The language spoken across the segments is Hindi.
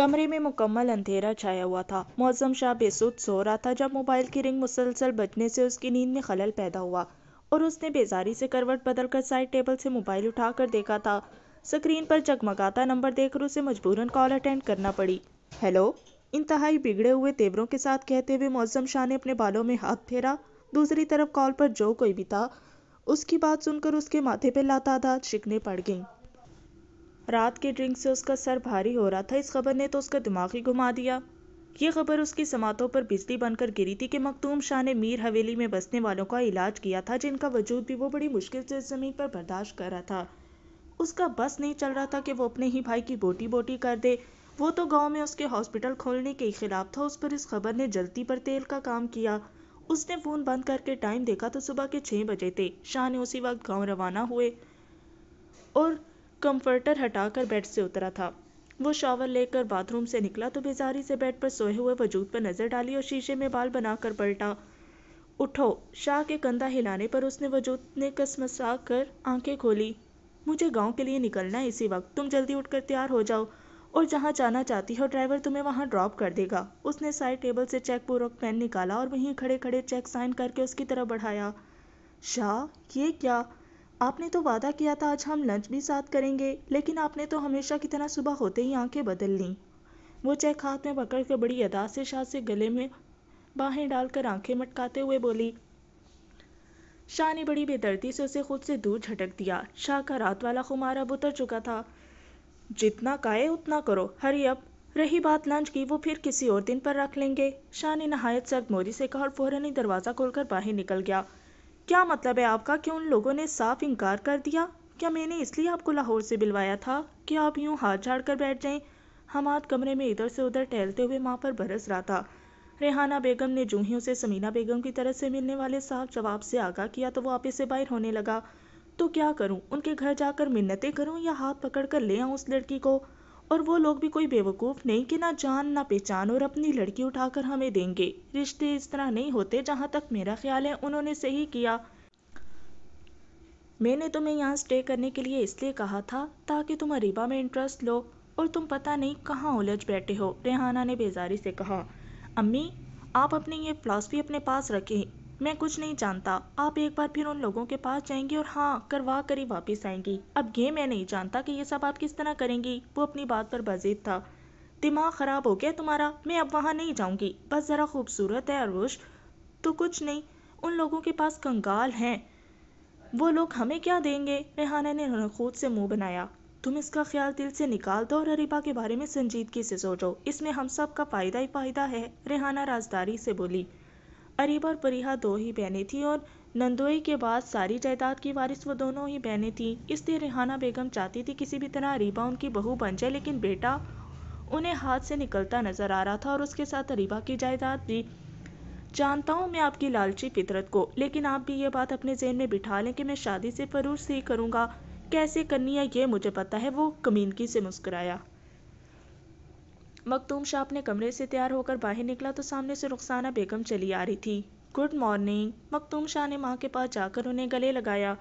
कमरे में मुकम्मल अंधेरा छाया हुआ था मौजम शाह बेसुद सो रहा था जब मोबाइल की रिंग मुसलसल बजने से उसकी नींद में खलल पैदा हुआ और उसने बेजारी से करवट बदलकर साइड टेबल से मोबाइल उठाकर देखा था स्क्रीन पर चकमकाता नंबर देखकर उसे मजबूरन कॉल अटेंड करना पड़ी हेलो इंतहाई बिगड़े हुए तेवरों के साथ कहते हुए मौजम शाह ने अपने बालों में हाथ फेरा दूसरी तरफ कॉल पर जो कोई भी था उसकी बात सुनकर उसके माथे पर था शिकने पड़ गईं रात के ड्रिंक से उसका सर भारी हो रहा था इस खबर ने तो उसका दिमाग ही घुमा दिया ये खबर उसकी समातों पर बिजली बनकर गिरी थी कि मखदूम शाह ने मीर हवेली में बसने वालों का इलाज किया था जिनका वजूद भी वो बड़ी मुश्किल से ज़मीन पर बर्दाश्त कर रहा था उसका बस नहीं चल रहा था कि वो अपने ही भाई की बोटी बोटी कर दे वो तो गांव में उसके हॉस्पिटल खोलने के खिलाफ था उस पर इस खबर ने जलती पर तेल का काम किया उसने फ़ोन बंद करके टाइम देखा तो सुबह के छः बजे थे शाह ने उसी वक्त गाँव रवाना हुए और कम्फर्टर हटाकर बेड से उतरा था वो शॉवर लेकर बाथरूम से निकला तो बेजारी से बेड पर सोए हुए वजूद पर नज़र डाली और शीशे में बाल बनाकर पलटा उठो शाह के कंधा हिलाने पर उसने वजूद ने कसमसा कर आंखें खोली मुझे गांव के लिए निकलना है इसी वक्त तुम जल्दी उठकर तैयार हो जाओ और जहाँ जाना चाहती हो ड्राइवर तुम्हें वहाँ ड्रॉप कर देगा उसने साइड टेबल से चेक बुक पेन निकाला और वहीं खड़े खड़े चेक साइन करके उसकी तरफ बढ़ाया शाह ये क्या आपने तो वादा किया था आज हम लंच भी साथ करेंगे लेकिन आपने तो हमेशा की तरह सुबह होते ही आंखें बदल ली वो चेक हाथ में पकड़ कर बड़ी अदा से शाह से गले में बाहें डालकर आंखें मटकाते हुए बोली शाह ने बड़ी बेदर्दी से उसे खुद से दूर झटक दिया शाह का रात वाला खुमार अब उतर चुका था जितना काए उतना करो हरी अब रही बात लंच की वो फिर किसी और दिन पर रख लेंगे शाह ने नहायत सर्द मोरी से कहा और फौरन ही दरवाज़ा खोलकर बाहर निकल गया क्या मतलब है आपका कि उन लोगों ने साफ इनकार कर दिया क्या मैंने इसलिए आपको लाहौर से बिलवाया था कि आप यूं हाथ झाड़ कर बैठ जाएं हमाद कमरे में इधर से उधर टहलते हुए माँ पर बरस रहा था रेहाना बेगम ने जूही उसे समीना बेगम की तरफ से मिलने वाले साफ जवाब से आगाह किया तो वो आपे से बाहर होने लगा तो क्या करूँ उनके घर जाकर मिन्नतें करूँ या हाथ पकड़ कर ले आऊँ उस लड़की को और वो लोग भी कोई बेवकूफ़ नहीं कि ना जान ना पहचान और अपनी लड़की उठाकर हमें देंगे रिश्ते इस तरह नहीं होते जहाँ तक मेरा ख्याल है उन्होंने सही किया मैंने तुम्हें यहाँ स्टे करने के लिए इसलिए कहा था ताकि तुम अरीबा में इंटरेस्ट लो और तुम पता नहीं कहाँ उलझ बैठे हो रेहाना ने बेजारी से कहा अम्मी आप अपनी ये फ़िलासफ़ी अपने पास रखें मैं कुछ नहीं जानता आप एक बार फिर उन लोगों के पास जाएंगी और हाँ करवा कर ही वापस आएंगी अब ये मैं नहीं जानता कि ये सब आप किस तरह करेंगी वो अपनी बात पर बजीद था दिमाग ख़राब हो गया तुम्हारा मैं अब वहाँ नहीं जाऊँगी बस ज़रा खूबसूरत है अरुष तो कुछ नहीं उन लोगों के पास कंगाल हैं वो लोग हमें क्या देंगे रेहाना ने खुद से मुंह बनाया तुम इसका ख्याल दिल से निकाल दो और अरिबा के बारे में संजीदगी से सोचो इसमें हम सब का फ़ायदा ही फ़ायदा है रेहाना राजदारी से बोली अरीब और परिहा दो ही बहनें थीं और नंदोई के बाद सारी जायदाद की वारिस वो दोनों ही बहनें थीं इसलिए रिहाना बेगम चाहती थी किसी भी तरह अरीबा उनकी बहू बन जाए लेकिन बेटा उन्हें हाथ से निकलता नजर आ रहा था और उसके साथ अरीबा की जायदाद भी जानता हूँ मैं आपकी लालची फितरत को लेकिन आप भी ये बात अपने जहन में बिठा लें कि मैं शादी से फरूश से ही करूँगा कैसे करनी है ये मुझे पता है वो कमीनकी से मुस्कराया मखदूम शाह अपने कमरे से तैयार होकर बाहर निकला तो सामने से रुखसाना बेगम चली आ रही थी गुड मॉर्निंग मखदूम शाह ने माँ के पास जाकर उन्हें गले लगाया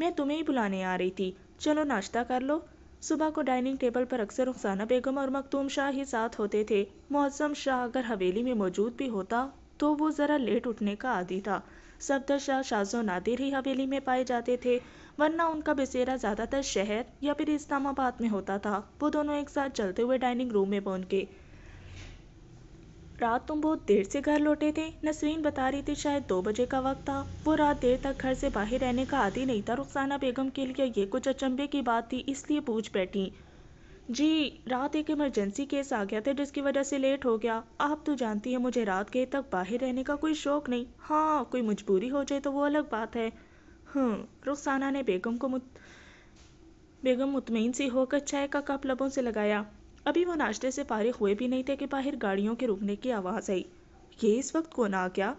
मैं तुम्हें ही बुलाने आ रही थी चलो नाश्ता कर लो सुबह को डाइनिंग टेबल पर अक्सर रुखसाना बेगम और मखदूम शाह ही साथ होते थे मौसम शाह अगर हवेली में मौजूद भी होता तो वो ज़रा लेट उठने का आदि था सफदर शाह शाहजो नादिर ही हवेली में पाए जाते थे वरना उनका बसेरा ज़्यादातर शहर या फिर इस्लामाबाद में होता था वो दोनों एक साथ चलते हुए डाइनिंग रूम में पहुंच रात तुम बहुत देर से घर लौटे थे नसरीन बता रही थी शायद दो बजे का वक्त था वो रात देर तक घर से बाहर रहने का आदि नहीं था रुखसाना बेगम के लिए ये कुछ अचंभे की बात थी इसलिए पूछ बैठी जी रात एक इमरजेंसी केस आ गया था जिसकी वजह से लेट हो गया आप तो जानती हैं मुझे रात के तक बाहर रहने का कोई शौक़ नहीं हाँ कोई मजबूरी हो जाए तो वो अलग बात है हम्म, रुखसाना ने बेगम को मुत बेगम मुतमिन सी होकर चाय का कप लबों से लगाया अभी वो नाश्ते से फारिग हुए भी नहीं थे कि बाहर गाड़ियों के रुकने की आवाज़ आई ये इस वक्त कौन आ गया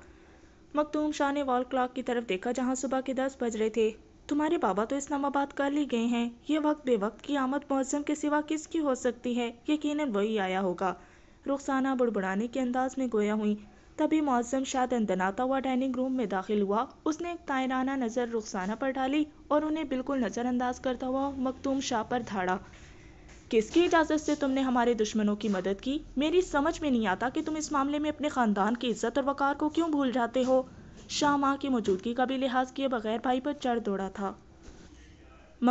मखदूम शाह ने वॉल क्लॉक की तरफ देखा जहाँ सुबह के दस बज रहे थे तुम्हारे बाबा तो इस्लामाबाद कर ली गए हैं ये वक्त बेवक्त की आमद मौसम के सिवा किसकी हो सकती है यकीन वही आया होगा रुखसाना बुड़बुड़ाने के अंदाज में गोया हुई तभी मौसम शाह दंदनाता हुआ डाइनिंग रूम में दाखिल हुआ उसने एक तायराना नज़र रुखसाना पर डाली और उन्हें बिल्कुल नज़रअंदाज करता हुआ मखतूम शाह पर धाड़ा किसकी इजाज़त से तुमने हमारे दुश्मनों की मदद की मेरी समझ में नहीं आता कि तुम इस मामले में अपने ख़ानदान की इज्जत और वक़ार को क्यों भूल जाते हो शाह माँ की मौजूदगी का भी लिहाज किए बगैर भाई पर चढ़ दौड़ा था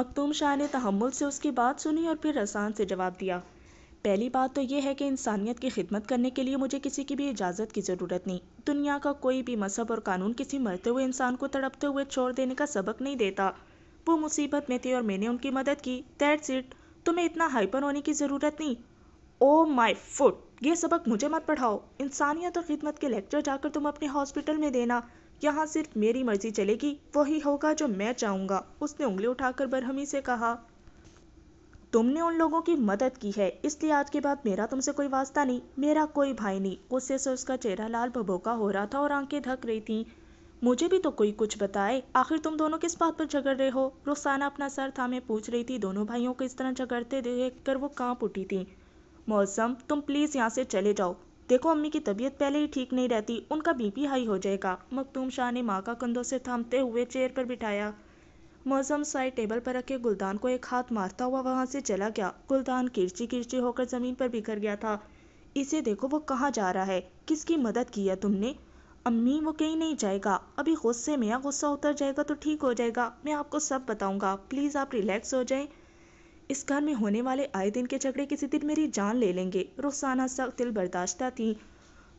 मखतूम शाह ने तहमुल से उसकी बात सुनी और फिर रसान से जवाब दिया पहली बात तो ये है कि इंसानियत की खिदमत करने के लिए मुझे किसी की भी इजाज़त की ज़रूरत नहीं दुनिया का कोई भी मजहब और कानून किसी मरते हुए इंसान को तड़पते हुए छोड़ देने का सबक नहीं देता वो मुसीबत में थी और मैंने उनकी मदद की दैट्स इट तुम्हें इतना हाइपर होने की ज़रूरत नहीं ओ माई फुट ये सबक मुझे मत पढ़ाओ इंसानियत और खिदमत के लेक्चर जाकर तुम अपने हॉस्पिटल में देना यहाँ सिर्फ मेरी मर्जी चलेगी वही होगा जो मैं चाहूँगा उसने उंगली उठाकर बरहमी से कहा तुमने उन लोगों की मदद की है इसलिए आज के बाद मेरा तुमसे कोई वास्ता नहीं मेरा कोई भाई नहीं गुस्से से उसका चेहरा लाल भभोका हो रहा था और आंखें धक रही थीं मुझे भी तो कोई कुछ बताए आखिर तुम दोनों किस बात पर झगड़ रहे हो रुखसाना अपना सर थामे पूछ रही थी दोनों भाइयों को इस तरह झगड़ते देख कर वो कांप उठी थी मौसम तुम प्लीज़ यहाँ से चले जाओ देखो अम्मी की तबीयत पहले ही ठीक नहीं रहती उनका बीपी हाई हो जाएगा मखदूम शाह ने माँ का कंधों से थामते हुए चेयर पर बिठाया मौसम साइड टेबल पर रखे गुलदान को एक हाथ मारता हुआ वहां से चला गया गुलदान किरची किरची होकर जमीन पर बिखर गया था इसे देखो वो कहाँ जा रहा है किसकी मदद की है तुमने अम्मी वो कहीं नहीं जाएगा अभी गुस्से में या गुस्सा उतर जाएगा तो ठीक हो जाएगा मैं आपको सब बताऊंगा प्लीज़ आप रिलैक्स हो जाएं इस घर में होने वाले आए दिन के झगड़े किसी दिन मेरी जान ले लेंगे रुखसाना सख्त दिल बर्दाश्ता थी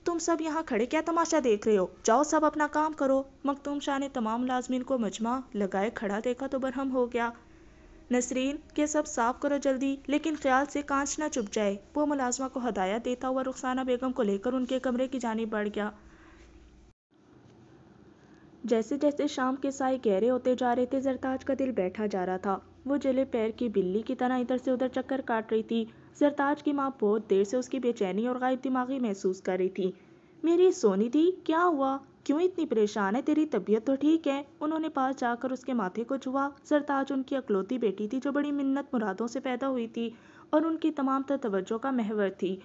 तुम सब यहाँ खड़े क्या तमाशा देख रहे हो जाओ सब अपना काम करो मखदूम शाह ने तमाम लाजमीन को मजमा लगाए खड़ा देखा तो बरहम हो गया नसरीन के सब साफ करो जल्दी लेकिन ख्याल से कांच ना चुप जाए वो मुलाजमा को हदायत देता हुआ रुखसाना बेगम को लेकर उनके कमरे की जानी बढ़ गया जैसे जैसे शाम के साय गहरे होते जा रहे थे जरताज का दिल बैठा जा रहा था वो जले पैर की बिल्ली की तरह इधर से उधर चक्कर काट रही थी सरताज की माँ बहुत देर से उसकी बेचैनी और गायब दिमागी महसूस कर रही थी मेरी सोनी दी क्या हुआ क्यों इतनी परेशान है तेरी तबीयत तो ठीक है उन्होंने पास जाकर उसके माथे को छुआ सरताज उनकी अकलौती बेटी थी जो बड़ी मिन्नत मुरादों से पैदा हुई थी और उनकी तमाम तवज्जो का महवर थी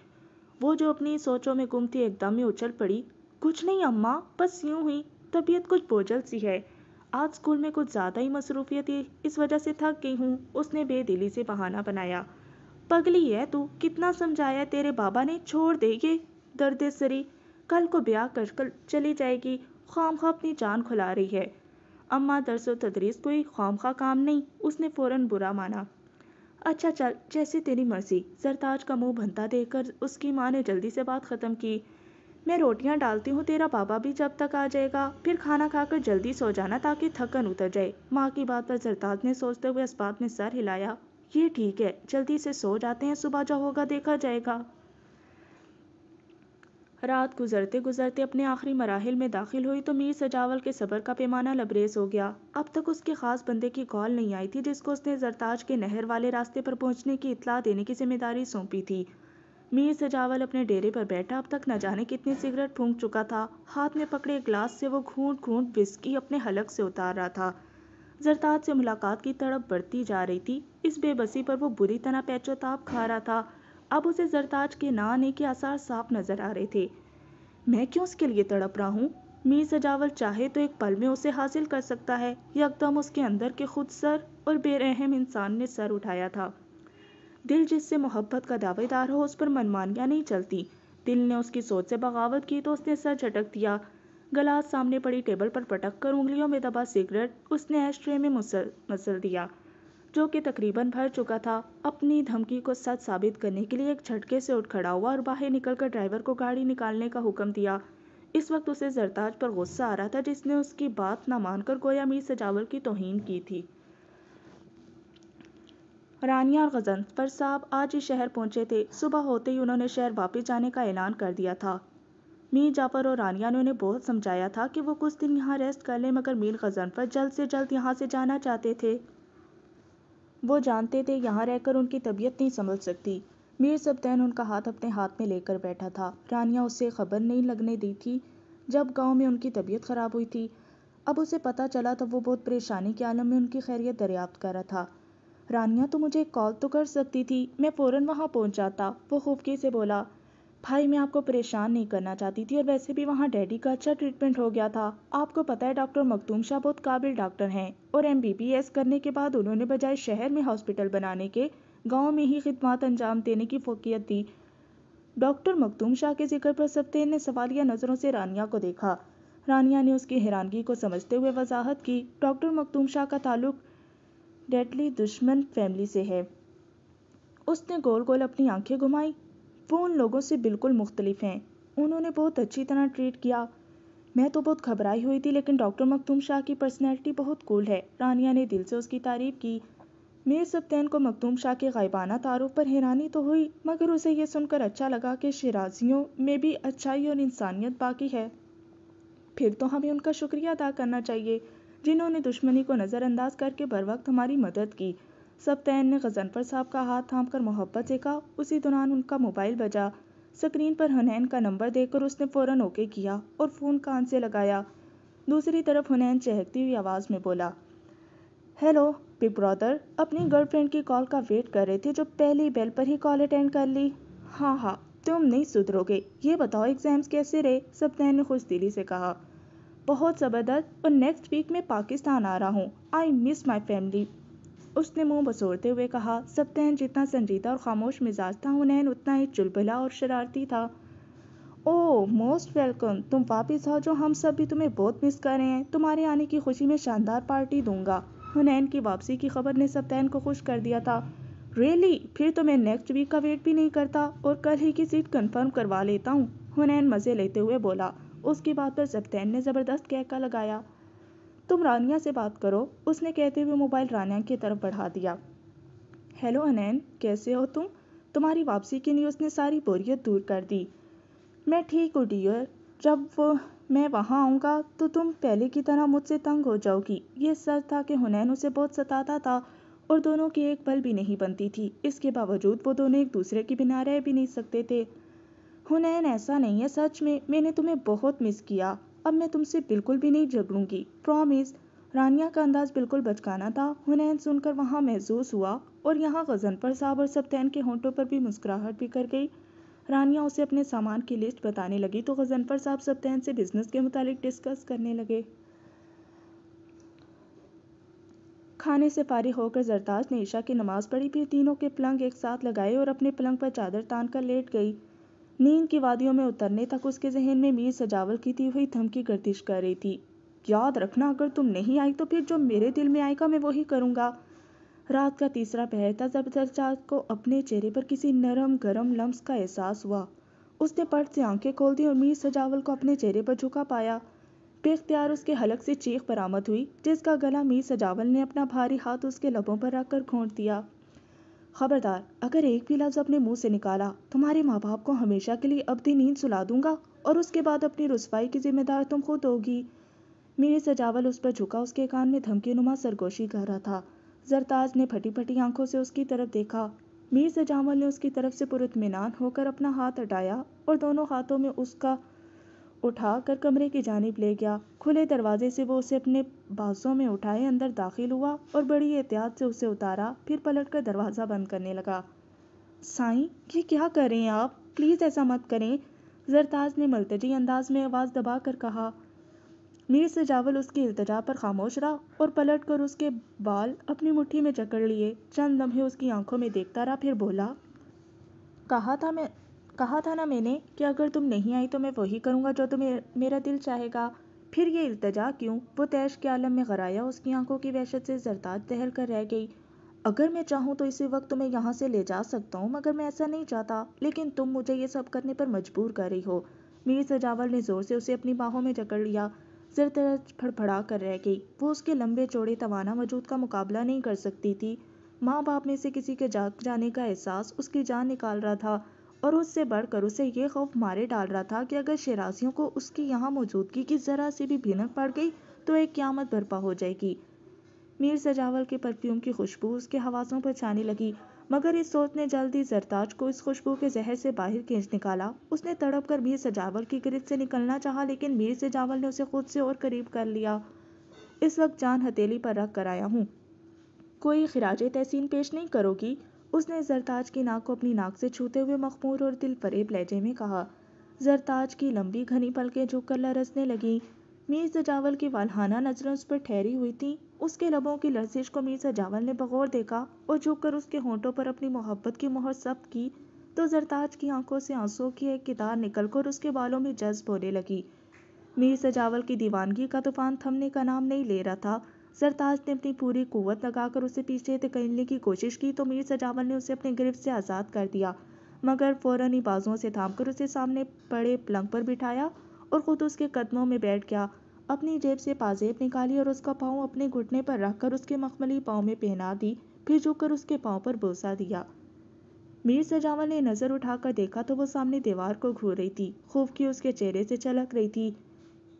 वो जो अपनी सोचों में गुम थी एकदम ही उछल पड़ी कुछ नहीं अम्मा बस यूं हुई तबीयत कुछ बोझल सी है आज स्कूल में कुछ ज़्यादा ही मसरूफियत थी इस वजह से थक गई हूँ उसने बेदिली से बहाना बनाया पगली है तू कितना समझाया तेरे बाबा ने छोड़ दे ये दर्द सरी कल को ब्याह कर कर चली जाएगी खाम खा अपनी जान खुला रही है अम्मा दरसो तदरीस कोई खाम खा काम नहीं उसने फ़ौरन बुरा माना अच्छा चल जैसी तेरी मर्जी सरताज का मुंह भनता देखकर उसकी माँ ने जल्दी से बात ख़त्म की मैं रोटियाँ डालती हूँ तेरा बाबा भी जब तक आ जाएगा फिर खाना खाकर जल्दी सो जाना ताकि थकन उतर जाए माँ की बात पर सरताज ने सोचते हुए इस बात में सर हिलाया ये ठीक है जल्दी से सो जाते हैं सुबह जो होगा देखा जाएगा रात गुजरते गुजरते अपने आखिरी मराहल में दाखिल हुई तो मीर सजावल के सबर का पैमाना लबरेज हो गया अब तक उसके खास बंदे की कॉल नहीं आई थी जिसको उसने जरताज के नहर वाले रास्ते पर पहुंचने की इतला देने की जिम्मेदारी सौंपी थी मीर सजावल अपने डेरे पर बैठा अब तक न जाने कितने सिगरेट फूंक चुका था हाथ में पकड़े ग्लास से वो घूट घूंट बिस्की अपने हलक से उतार रहा था जरताज से मुलाकात की तड़प बढ़ती जा रही थी इस बेबसी पर वो बुरी तरह पैचोताप खा रहा था अब उसे जरताज के ना आने के आसार साफ नजर आ रहे थे मैं क्यों उसके लिए तड़प रहा हूँ मीर सजावल चाहे तो एक पल में उसे हासिल कर सकता है यकदम उसके अंदर के खुद सर और बेरहम इंसान ने सर उठाया था दिल जिससे मोहब्बत का दावेदार हो उस पर मनमानियाँ नहीं चलती दिल ने उसकी सोच से बगावत की तो उसने सर झटक दिया गलास सामने पड़ी टेबल पर पटक कर उंगलियों में दबा सिगरेट उसने ऐशट्रे में मुसल मसल दिया जो कि तकरीबन भर चुका था अपनी धमकी को सच साबित करने के लिए एक झटके से उठ खड़ा हुआ और बाहर निकलकर ड्राइवर को गाड़ी निकालने का हुक्म दिया इस वक्त उसे जरताज पर गुस्सा आ रहा था जिसने उसकी बात न मानकर गोया मीर सजावल की तोहन की थी रानिया और गजनफर साहब आज ही शहर पहुंचे थे सुबह होते ही उन्होंने शहर वापस जाने का ऐलान कर दिया था मीर जाफ़र और रानिया ने उन्हें बहुत समझाया था कि वो कुछ दिन यहाँ रेस्ट कर लें मगर मीर गजनफर जल्द से जल्द यहाँ से जाना चाहते थे वो जानते थे यहाँ रहकर उनकी तबीयत नहीं संभल सकती मीर सप्तैन उनका हाथ अपने हाथ में लेकर बैठा था रानिया उससे खबर नहीं लगने दी थी जब गांव में उनकी तबीयत ख़राब हुई थी अब उसे पता चला तब वो बहुत परेशानी के आलम में उनकी खैरियत दरियाफ्त कर रहा था रानिया तो मुझे कॉल तो कर सकती थी मैं फ़ौरन वहाँ पहुँच जाता वो खूबकी से बोला भाई मैं आपको परेशान नहीं करना चाहती थी और वैसे भी वहाँ डैडी का अच्छा ट्रीटमेंट हो गया था आपको पता है डॉक्टर मखदूम शाह बहुत काबिल डॉक्टर हैं और एम करने के बाद उन्होंने बजाय शहर में हॉस्पिटल बनाने के गाँव में ही खदमात अंजाम देने की फोकियत दी डॉक्टर मखदूम शाह के जिक्र पर सप्तेन ने सवालिया नज़रों से रानिया को देखा रानिया ने उसकी हैरानगी को समझते हुए वजाहत की डॉक्टर मखदूम शाह का ताल्लुक डेडली दुश्मन फैमिली से है उसने गोल गोल अपनी आंखें घुमाई वो उन लोगों से बिल्कुल मुख्तलिफ हैं उन्होंने बहुत अच्छी तरह ट्रीट किया मैं तो बहुत घबराई हुई थी लेकिन डॉक्टर मखदूम शाह की पर्सनैलिटी बहुत कूल है रानिया ने दिल से उसकी तारीफ की मीर सप्तैन को मखदूम शाह के गायबाना तारुफ पर हैरानी तो हुई मगर उसे यह सुनकर अच्छा लगा कि शराजियों में भी अच्छाई और इंसानियत बाकी है फिर तो हमें उनका शुक्रिया अदा करना चाहिए जिन्होंने दुश्मनी को नज़रअंदाज करके बर वक्त हमारी मदद की सप्तैन ने गजनफर साहब का हाथ थाम कर मोहब्बत से कहा उसी दौरान उनका मोबाइल बजा स्क्रीन पर हुनैन का नंबर देखकर उसने फ़ौरन ओके किया और फ़ोन कान से लगाया दूसरी तरफ हुनैन चहकती हुई आवाज़ में बोला हेलो बिग ब्रदर अपनी गर्लफ्रेंड की कॉल का वेट कर रहे थे जो पहली बेल पर ही कॉल अटेंड कर ली हाँ हाँ तुम नहीं सुधरोगे ये बताओ एग्ज़ाम्स कैसे रहे सप्तैन ने खुश दिली से कहा बहुत ज़बरदस्त और नेक्स्ट वीक में पाकिस्तान आ रहा हूँ आई मिस माई फैमिली उसने मुंह बसोरते हुए कहा सत्यन जितना संजीदा और खामोश मिजाज था हुनैन उतना ही चुलबुला और शरारती था ओ मोस्ट वेलकम तुम वापस आओ जो हम सब भी तुम्हें बहुत मिस कर रहे हैं तुम्हारे आने की खुशी में शानदार पार्टी दूंगा हुनैन की वापसी की खबर ने सत्यन को खुश कर दिया था रियली really? फिर तो मैं नेक्स्ट वीक का वेट भी नहीं करता और कल ही की सीट कंफर्म करवा लेता हूँ हुनैन मज़े लेते हुए बोला उसकी बात पर सत्यन ने ज़बरदस्त कहका लगाया तुम रानिया से बात करो उसने कहते हुए मोबाइल रानिया की तरफ बढ़ा दिया हेलो अनैन कैसे हो तुम तुम्हारी वापसी की न्यूज़ ने सारी बोरियत दूर कर दी मैं ठीक हूँ डियर जब मैं वहाँ आऊँगा तो तुम पहले की तरह मुझसे तंग हो जाओगी ये सच था कि हुनैन उसे बहुत सताता था और दोनों की एक पल भी नहीं बनती थी इसके बावजूद वो दोनों एक दूसरे के बिना रह भी नहीं सकते थे हुनैन ऐसा नहीं है सच में मैंने तुम्हें बहुत मिस किया अब मैं तुमसे बिल्कुल भी नहीं झगड़ूंगी प्रॉमिस रानिया का अंदाज बिल्कुल बचकाना था हुनैन सुनकर वहाँ महसूस हुआ और यहाँ गजनफर साहब और सप्तैन के होंठों पर भी मुस्कुराहट भी कर गई रानिया उसे अपने सामान की लिस्ट बताने लगी तो पर साहब सप्तैन से बिजनेस के मुतालिक डिस्कस करने लगे खाने से फारि होकर जरताज ने ईशा की नमाज़ पढ़ी फिर तीनों के पलंग एक साथ लगाए और अपने पलंग पर चादर तान कर लेट गई नींद की वादियों में उतरने तक उसके जहन में मीर सजावल की थी हुई धमकी गर्दिश कर रही थी याद रखना अगर तुम नहीं आई तो फिर जो मेरे दिल में आएगा मैं वही करूंगा रात का तीसरा पहर था जब सरचाज को अपने चेहरे पर किसी नरम गरम लम्स का एहसास हुआ उसने पट से आंखें खोल दी और मीर सजावल को अपने चेहरे पर झुका पाया बेख्तियार उसके हलक से चीख बरामद हुई जिसका गला मीर सजावल ने अपना भारी हाथ उसके लबों पर रखकर घोंट दिया खबरदार अगर एक भी लफ्ज़ अपने मुंह से निकाला तुम्हारे माँ बाप को हमेशा के लिए अब दी नींद सुला दूंगा और उसके बाद अपनी रसवाई की जिम्मेदार तुम खुद होगी मीर सजावल उस पर झुका उसके कान में धमकी नुमा सरगोशी कर रहा था जरताज ने फटी फटी आंखों से उसकी तरफ देखा मीर सजावल ने उसकी तरफ से पुरतमिनान होकर अपना हाथ हटाया और दोनों हाथों में उसका उठा कर कमरे की जानब ले गया खुले दरवाजे से वो उसे अपने बाजों में उठाए अंदर दाखिल हुआ और बड़ी एहतियात से उसे उतारा फिर पलट कर दरवाज़ा बंद करने लगा साई ये क्या कर रहे हैं आप प्लीज़ ऐसा मत करें जरताज ने मलतजी अंदाज में आवाज़ दबा कर कहा मीर सजावल उसकी इल्तजा पर खामोश रहा और पलट कर उसके बाल अपनी मुट्ठी में जकड़ लिए चंद लम्हे उसकी आंखों में देखता रहा फिर बोला कहा था मैं कहा था ना मैंने कि अगर तुम नहीं आई तो मैं वही करूँगा जो तुम्हें मेरा दिल चाहेगा फिर ये इल्तजा क्यों वो तैश के आलम में घराया उसकी आंखों की वहशत से जरदाद दहल कर रह गई अगर मैं चाहूँ तो इसी वक्त तुम्हें तो यहाँ से ले जा सकता हूँ मगर मैं ऐसा नहीं चाहता लेकिन तुम मुझे ये सब करने पर मजबूर कर रही हो मीर सजावल ने ज़ोर से उसे अपनी बाहों में जकड़ लिया तरज फड़फड़ा कर रह गई वो उसके लंबे चौड़े तवाना वजूद का मुकाबला नहीं कर सकती थी माँ बाप में से किसी के जाग जाने का एहसास उसकी जान निकाल रहा था और उससे बढ़कर उसे ये खौफ मारे डाल रहा था कि अगर शरासियों को उसकी यहाँ मौजूदगी की ज़रा सी भी भिनक पड़ गई तो एक क्यामत बर्पा हो जाएगी मीर सजावल के परफ्यूम की खुशबू उसके हवासों पर छाने लगी मगर इस सोच ने जल्दी जरताज को इस खुशबू के जहर से बाहर खींच निकाला उसने तड़प कर मीर सजावल की गिरफ्त से निकलना चाहा लेकिन मीर सजावल ने उसे खुद से और करीब कर लिया इस वक्त जान हथेली पर रख कर आया हूँ कोई खराज तहसीन पेश नहीं करोगी उसने जरताज की नाक को अपनी नाक से छूते हुए मखमूर और दिल फरेब लहजे में कहा जरताज की लंबी घनी पलकें झुककर लरसने लगी मीर सजावल की वालहाना नजरें उस पर ठहरी हुई थीं उसके लबों की लरसिश को मीर सजावल ने बगौर देखा और झुककर उसके होंठों पर अपनी मोहब्बत की मोहर सब की तो जरताज की आंखों से आंसुओं की एक कितार निकलकर उसके बालों में जज्ब होने लगी मीर सजावल की दीवानगी का तूफान थमने का नाम नहीं ले रहा था सरताज ने अपनी पूरी कुवत लगाकर उसे पीछे धकेलने की कोशिश की तो मीर सजावल ने उसे अपने गिरफ्त से आज़ाद कर दिया मगर फ़ौरन ही बाजुओं से थाम कर उसे सामने पड़े पलंग पर बिठाया और ख़ुद उसके कदमों में बैठ गया अपनी जेब से पाजेब निकाली और उसका पाँव अपने घुटने पर रखकर उसके मखमली पाँव में पहना दी फिर झुककर उसके पाँव पर बोसा दिया मीर सजावल ने नज़र उठाकर देखा तो वो सामने दीवार को घूर रही थी खूब की उसके चेहरे से चलक रही थी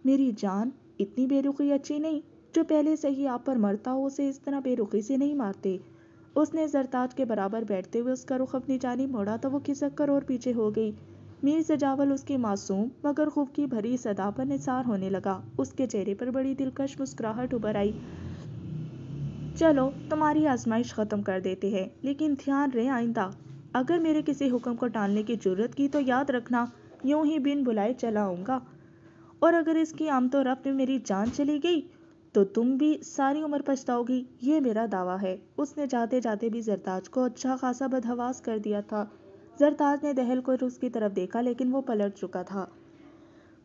मेरी जान इतनी बेरुखी अच्छी नहीं जो पहले से ही आप पर मरता हो उसे इस तरह बेरुखी से नहीं मारते उसने जरताज के बराबर बैठते हुए उसका रुख अपनी जानी मोड़ा तो वो खिसक कर और पीछे हो गई मीर सजावल उसकी मासूम मगर खूब की भरी सदा पर निसार होने लगा उसके चेहरे पर बड़ी दिलकश मुस्कुराहट उभर आई चलो तुम्हारी आजमाइश ख़त्म कर देते हैं लेकिन ध्यान रहे आइंदा अगर मेरे किसी हुक्म को टालने की जरूरत की तो याद रखना यूं ही बिन बुलाए चला आऊँगा और अगर इसकी आमतौर तो रफ्त में मेरी जान चली गई तो तुम भी सारी उम्र पछताओगी ये मेरा दावा है उसने जाते जाते भी जरताज को अच्छा खासा बदहवास कर दिया था जरताज ने दहल को उसकी तरफ देखा लेकिन वो पलट चुका था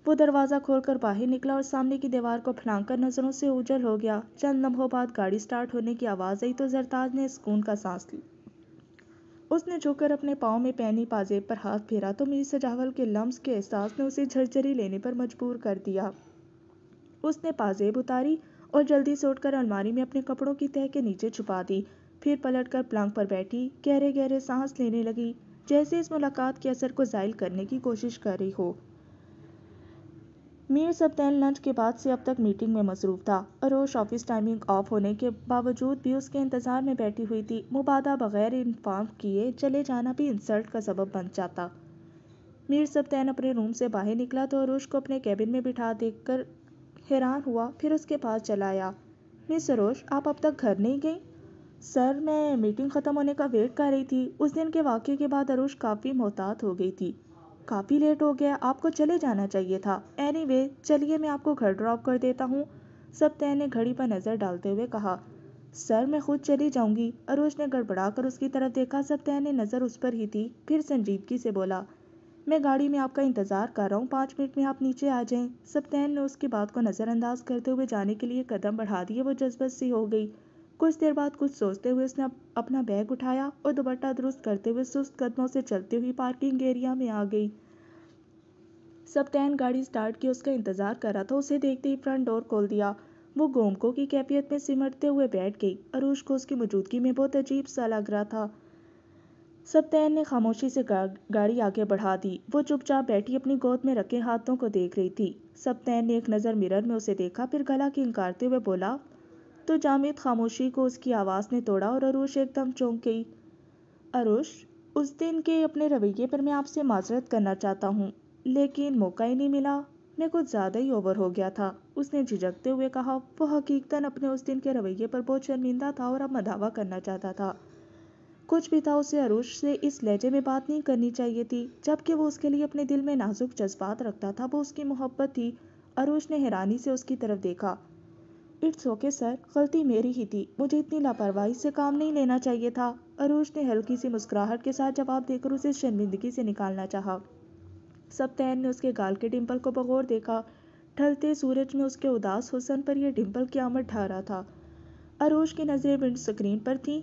वो दरवाज़ा खोलकर बाहर निकला और सामने की दीवार को फनांग कर नज़रों से उजल हो गया चंद लम्हों बाद गाड़ी स्टार्ट होने की आवाज़ आई तो जरताज ने सुकून का सांस ली उसने झुककर अपने पाँव में पहनी पाजेब पर हाथ फेरा तो मीर सजावल के लम्स के एहसास ने उसे झरझरी लेने पर मजबूर कर दिया उसने पाजेब उतारी और जल्दी से उठकर अलमारी में अपने कपड़ों की तह के नीचे छुपा दी फिर पलटकर प्लांग पर बैठी गहरे गहरे सांस लेने लगी जैसे इस मुलाकात के असर को जायल करने की कोशिश कर रही हो मीर सप्तैन लंच के बाद से अब तक मीटिंग में मसरूफ था रोश ऑफिस टाइमिंग ऑफ होने के बावजूद भी उसके इंतज़ार में बैठी हुई थी मुबादा बगैर इन्फॉर्म किए चले जाना भी इंसल्ट का सबब बन जाता मीर सप्तैन अपने रूम से बाहर निकला तो रोश को अपने कैबिन में बिठा कर हैरान हुआ फिर उसके पास चला आया मिस सरोज आप अब तक घर नहीं गई सर मैं मीटिंग ख़त्म होने का वेट कर रही थी उस दिन के वाक्य के बाद अरुष काफ़ी मोहतात हो गई थी काफ़ी लेट हो गया आपको चले जाना चाहिए था एनी anyway, चलिए मैं आपको घर ड्रॉप कर देता हूँ सप्तह ने घड़ी पर नज़र डालते हुए कहा सर मैं खुद चली जाऊंगी अरुष ने गड़बड़ा कर उसकी तरफ देखा सप्तह ने नज़र उस पर ही थी फिर संजीदगी से बोला मैं गाड़ी में आपका इंतज़ार कर रहा हूँ पाँच मिनट में आप नीचे आ जाएं सप्तैन ने उसकी बात को नज़रअंदाज करते हुए जाने के लिए कदम बढ़ा दिए वो जज्बत सी हो गई कुछ देर बाद कुछ सोचते हुए उसने अपना बैग उठाया और दुपट्टा दुरुस्त करते हुए सुस्त कदमों से चलती हुई पार्किंग एरिया में आ गई सप्तैन गाड़ी स्टार्ट की उसका इंतज़ार कर रहा था उसे देखते ही फ्रंट डोर खोल दिया वो गोमको की कैफियत में सिमटते हुए बैठ गई अरूश को उसकी मौजूदगी में बहुत अजीब सा लग रहा था सत्यन ने खामोशी से गा, गाड़ी आगे बढ़ा दी वो चुपचाप बैठी अपनी गोद में रखे हाथों को देख रही थी सत्यन ने एक नज़र मिरर में उसे देखा फिर गला इंकारते हुए बोला तो जामिद खामोशी को उसकी आवाज़ ने तोड़ा और अरुष एकदम चौंक गई अरुष उस दिन के अपने रवैये पर मैं आपसे माजरत करना चाहता हूँ लेकिन मौका ही नहीं मिला मैं कुछ ज़्यादा ही ओवर हो गया था उसने झिझकते हुए कहा वो हकीकतन अपने उस दिन के रवैये पर बहुत शर्मिंदा था और अब मदावा करना चाहता था कुछ भी था उसे अरुष से इस लहजे में बात नहीं करनी चाहिए थी जबकि वो उसके लिए अपने दिल में नाजुक जज्बात रखता था वो उसकी मोहब्बत थी अरुष ने हैरानी से उसकी तरफ देखा इट्स ओके सर गलती मेरी ही थी मुझे इतनी लापरवाही से काम नहीं लेना चाहिए था अरुष ने हल्की सी मुस्कुराहट के साथ जवाब देकर उसे शर्मिंदगी से निकालना चाहा सप्तैन ने उसके गाल के डिम्पल को बगौर देखा ढलते सूरज में उसके उदास हुसन पर यह डिम्पल की आमद रहा था अरूश की नज़रें विंड स्क्रीन पर थीं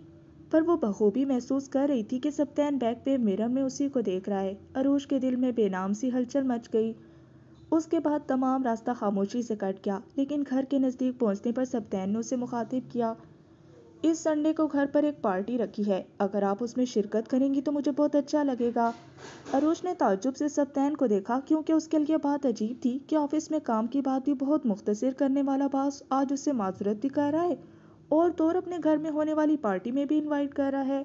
पर वो बखूबी महसूस कर रही थी कि सप्तैन बैग पे मिरर में उसी को देख रहा है अरूज के दिल में बेनाम सी हलचल मच गई उसके बाद तमाम रास्ता खामोशी से कट गया लेकिन घर के नज़दीक पहुंचने पर सप्तैन ने उसे मुखातिब किया इस संडे को घर पर एक पार्टी रखी है अगर आप उसमें शिरकत करेंगी तो मुझे बहुत अच्छा लगेगा अरूज ने ताजुब से सप्तैन को देखा क्योंकि उसके लिए बात अजीब थी कि ऑफिस में काम की बात भी बहुत मुख्तर करने वाला बास आज उससे माजरत भी कर रहा है और तोर अपने घर में होने वाली पार्टी में भी इनवाइट कर रहा है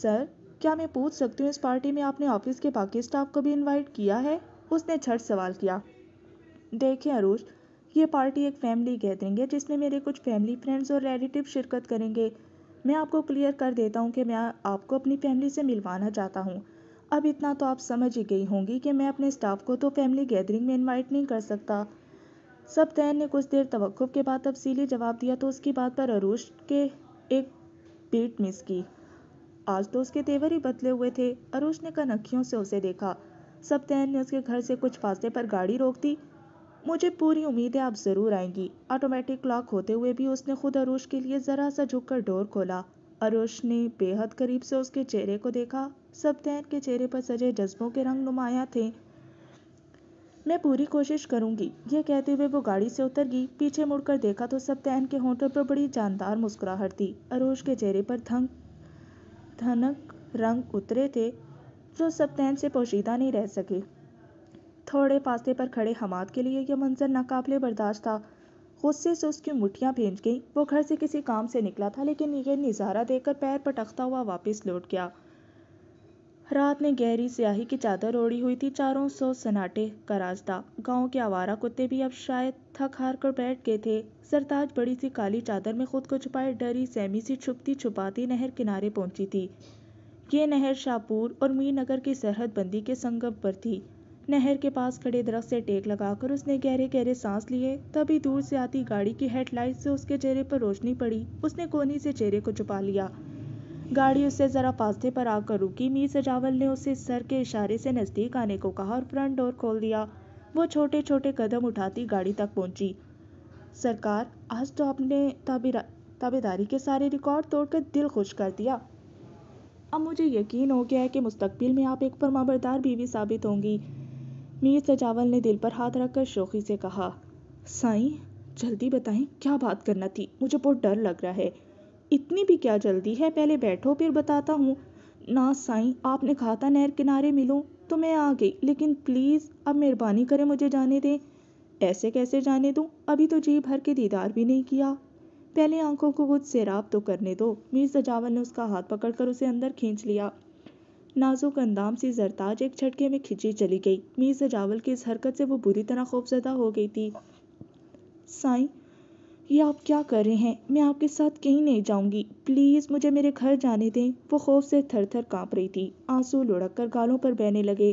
सर क्या मैं पूछ सकती हूँ इस पार्टी में आपने ऑफिस के बाकी स्टाफ को भी इनवाइट किया है उसने छठ सवाल किया देखिए अरूज ये पार्टी एक फैमिली गैदरिंग है जिसमें मेरे कुछ फैमिली फ्रेंड्स और रिलेटिव शिरकत करेंगे मैं आपको क्लियर कर देता हूँ कि मैं आपको अपनी फैमिली से मिलवाना चाहता हूँ अब इतना तो आप समझ ही गई होंगी कि मैं अपने स्टाफ को तो फैमिली गैदरिंग में इनवाइट नहीं कर सकता सब्तैन ने कुछ देर तवक्कुफ़ के बाद तफसीली जवाब दिया तो उसकी बात पर अरूश के एक पीट मिस की आज तो उसके तेवर ही बदले हुए थे अरूश ने कनखियों से उसे देखा सप्तैन ने उसके घर से कुछ फासले पर गाड़ी रोक दी मुझे पूरी उम्मीद है आप ज़रूर आएंगी ऑटोमेटिक लॉक होते हुए भी उसने खुद अरूश के लिए ज़रा सा झुककर डोर खोला अरूश ने बेहद करीब से उसके चेहरे को देखा सप्तैन के चेहरे पर सजे जज्बों के रंग नुमाया थे मैं पूरी कोशिश करूंगी यह कहते हुए वो गाड़ी से उतर गई पीछे मुड़कर देखा तो सप्तैन के होंठों पर बड़ी जानदार मुस्कुराहट थी अरोज के चेहरे पर धंक धनक रंग उतरे थे जो सप्तैन से पोशीदा नहीं रह सके थोड़े पासे पर खड़े हमाद के लिए यह मंजर नाकाबले बर्दाश्त था गुस्से से उसकी मुठियाँ भेज गईं वो घर से किसी काम से निकला था लेकिन यह नज़ारा देखकर पैर पटखता हुआ वापस लौट गया रात ने गहरी स्याही की चादर ओढ़ी हुई थी चारों सौ सन्नाटे का रास्ता गाँव गांव के आवारा कुत्ते भी अब शायद थक हार कर बैठ गए थे सरताज बड़ी सी काली चादर में खुद को छुपाए डरी सहमी सी छुपती छुपाती नहर किनारे पहुंची थी ये नहर शाहपुर और मीरनगर की सरहद बंदी के संगम पर थी नहर के पास खड़े दरख्त से टेक लगाकर उसने गहरे गहरे सांस लिए तभी दूर से आती गाड़ी की हेडलाइट से उसके चेहरे पर रोशनी पड़ी उसने कोनी से चेहरे को छुपा लिया गाड़ी उससे ज़रा फास्ते पर आकर रुकी मीर सजावल ने उसे सर के इशारे से नज़दीक आने को कहा और फ्रंट डोर खोल दिया वो छोटे छोटे कदम उठाती गाड़ी तक पहुंची सरकार आज तो आपने ताबेदारी के सारे रिकॉर्ड तोड़कर दिल खुश कर दिया अब मुझे यकीन हो गया है कि मुस्तबिल में आप एक फरमाबरदार बीवी साबित होंगी मीर सजावल ने दिल पर हाथ रखकर शोखी से कहा साई जल्दी बताएं क्या बात करना थी मुझे बहुत डर लग रहा है इतनी भी क्या जल्दी है पहले बैठो फिर बताता हूँ ना साई आपने कहा था नहर किनारे मिलो तो मैं आ गई लेकिन प्लीज़ अब मेहरबानी करें मुझे जाने दें ऐसे कैसे जाने दूँ अभी तो जी भर के दीदार भी नहीं किया पहले आंखों को कुछ सैराब तो करने दो मीर सजावन ने उसका हाथ पकड़कर उसे अंदर खींच लिया नाजुक अंदाम सी जरताज एक झटके में खिंची चली गई मीर सजावल की इस हरकत से वो बुरी तरह खौफजदा हो गई थी साईं कि आप क्या कर रहे हैं मैं आपके साथ कहीं नहीं जाऊंगी प्लीज़ मुझे मेरे घर जाने दें वो खौफ से थर थर काँप रही थी आंसू लुढ़क कर गालों पर बहने लगे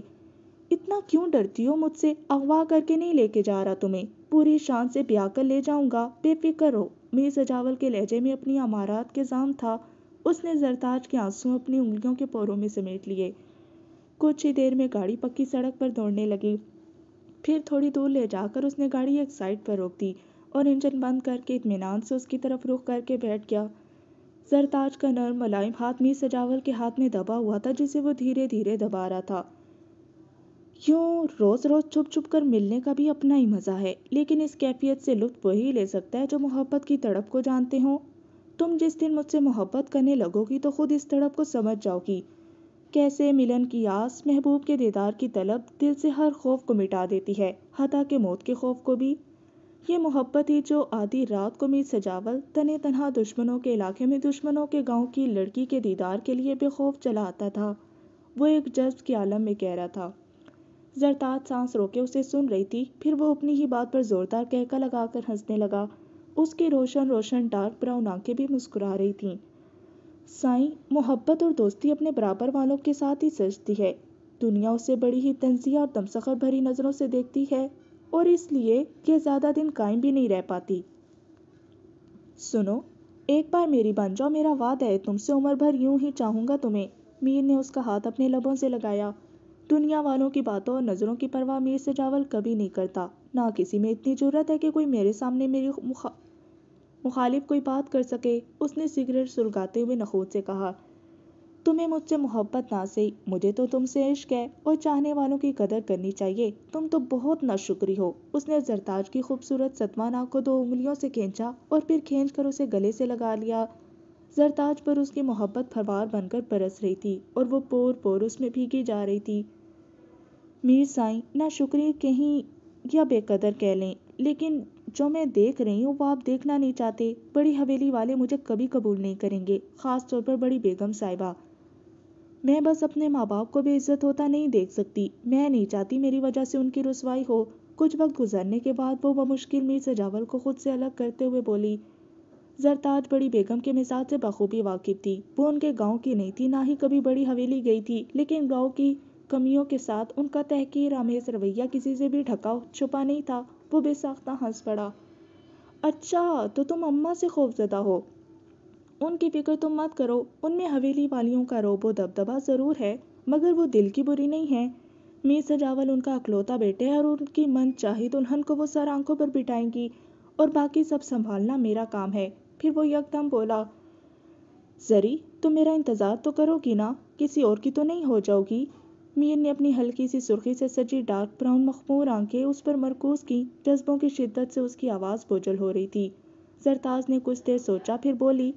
इतना क्यों डरती हो मुझसे अगवा करके नहीं लेके जा रहा तुम्हें पूरी शान से ब्याह कर ले जाऊंगा बेफिक्र हो मीर सजावल के लहजे में अपनी अमारात के जाम था उसने जरताज के आंसू अपनी उंगलियों के पौरों में समेट लिए कुछ ही देर में गाड़ी पक्की सड़क पर दौड़ने लगी फिर थोड़ी दूर ले जाकर उसने गाड़ी एक साइड पर रोक दी और इंजन बंद करके इतमान से उसकी तरफ रुख करके बैठ गया सरताज का नर मुलायम हाथ मीर सजावल के हाथ में दबा हुआ था जिसे वो धीरे धीरे दबा रहा था यूँ रोज़ रोज़ छुप छुप कर मिलने का भी अपना ही मज़ा है लेकिन इस कैफियत से लुत्फ वही ले सकता है जो मोहब्बत की तड़प को जानते हो तुम जिस दिन मुझसे मोहब्बत करने लगोगी तो खुद इस तड़प को समझ जाओगी कैसे मिलन की आस महबूब के दीदार की तलब दिल से हर खौफ को मिटा देती है हता के मौत के खौफ को भी ये मोहब्बत ही जो आधी रात को मीर सजावल तने तनहा दुश्मनों के इलाके में दुश्मनों के गांव की लड़की के दीदार के लिए बेखौफ चला आता था वो एक जज्ब के आलम में कह रहा था जरतात सांस रोके उसे सुन रही थी फिर वो अपनी ही बात पर जोरदार कहका लगाकर हंसने लगा उसकी रोशन रोशन डार्क ब्राउन आंखें भी मुस्कुरा रही थीं साई मोहब्बत और दोस्ती अपने बराबर वालों के साथ ही सजती है दुनिया उसे बड़ी ही तंजिया और तमसखर भरी नज़रों से देखती है और इसलिए यह ज़्यादा दिन कायम भी नहीं रह पाती सुनो एक बार मेरी बन जाओ मेरा वादा है तुमसे उम्र भर यूं ही चाहूंगा तुम्हें मीर ने उसका हाथ अपने लबों से लगाया दुनिया वालों की बातों और नज़रों की परवाह मीर से जावल कभी नहीं करता ना किसी में इतनी जरूरत है कि कोई मेरे सामने मेरी मुखा मुखालिफ कोई बात कर सके उसने सिगरेट सुलगाते हुए नखोद से कहा तुम्हें मुझसे मोहब्बत ना से मुझे तो तुमसे इश्क है और चाहने वालों की कदर करनी चाहिए तुम तो बहुत नाशुक्री हो उसने जरताज की खूबसूरत सतवान नाक को दो उंगलियों से खींचा और फिर खींच कर उसे गले से लगा लिया जरताज पर उसकी मोहब्बत फवार बनकर बरस रही थी और वो पोर पोर उसमें भीगी जा रही थी मीर साई ना शुक्रिया कहीं या बेकदर कह लें लेकिन जो मैं देख रही हूँ वो आप देखना नहीं चाहते बड़ी हवेली वाले मुझे कभी कबूल नहीं करेंगे खास तौर पर बड़ी बेगम साहिबा मैं बस अपने माँ बाप को बेइज्जत होता नहीं देख सकती मैं नहीं चाहती मेरी वजह से उनकी रसवाई हो कुछ वक्त गुजरने के बाद वो बमुश्किल मीर सजावल को खुद से अलग करते हुए बोली जरताज बड़ी बेगम के मिजाज से बखूबी वाकिफ थी वो उनके गांव की नहीं थी ना ही कभी बड़ी हवेली गई थी लेकिन गांव की कमियों के साथ उनका तहकीर आमेज रवैया किसी से भी ढका छुपा नहीं था वो बेसाख्ता हंस पड़ा अच्छा तो तुम अम्मा से खौफजदा हो उनकी फिक्र तुम मत करो उनमें हवेली वालियों का रोबो दबदबा ज़रूर है मगर वो दिल की बुरी नहीं है मीर रावल उनका अकलौता बेटे है और उनकी मन चाही दुल्हन को वो सर आंखों पर बिठाएंगी और बाकी सब संभालना मेरा काम है फिर वो यकदम बोला जरी तुम मेरा इंतज़ार तो करोगी ना किसी और की तो नहीं हो जाओगी मीर ने अपनी हल्की सी सुर्खी से सजी डार्क ब्राउन मखमूर आंखें उस पर मरकूज की जज्बों की शिद्दत से उसकी आवाज़ बोझल हो रही थी सरताज ने कुछ देर सोचा फिर बोली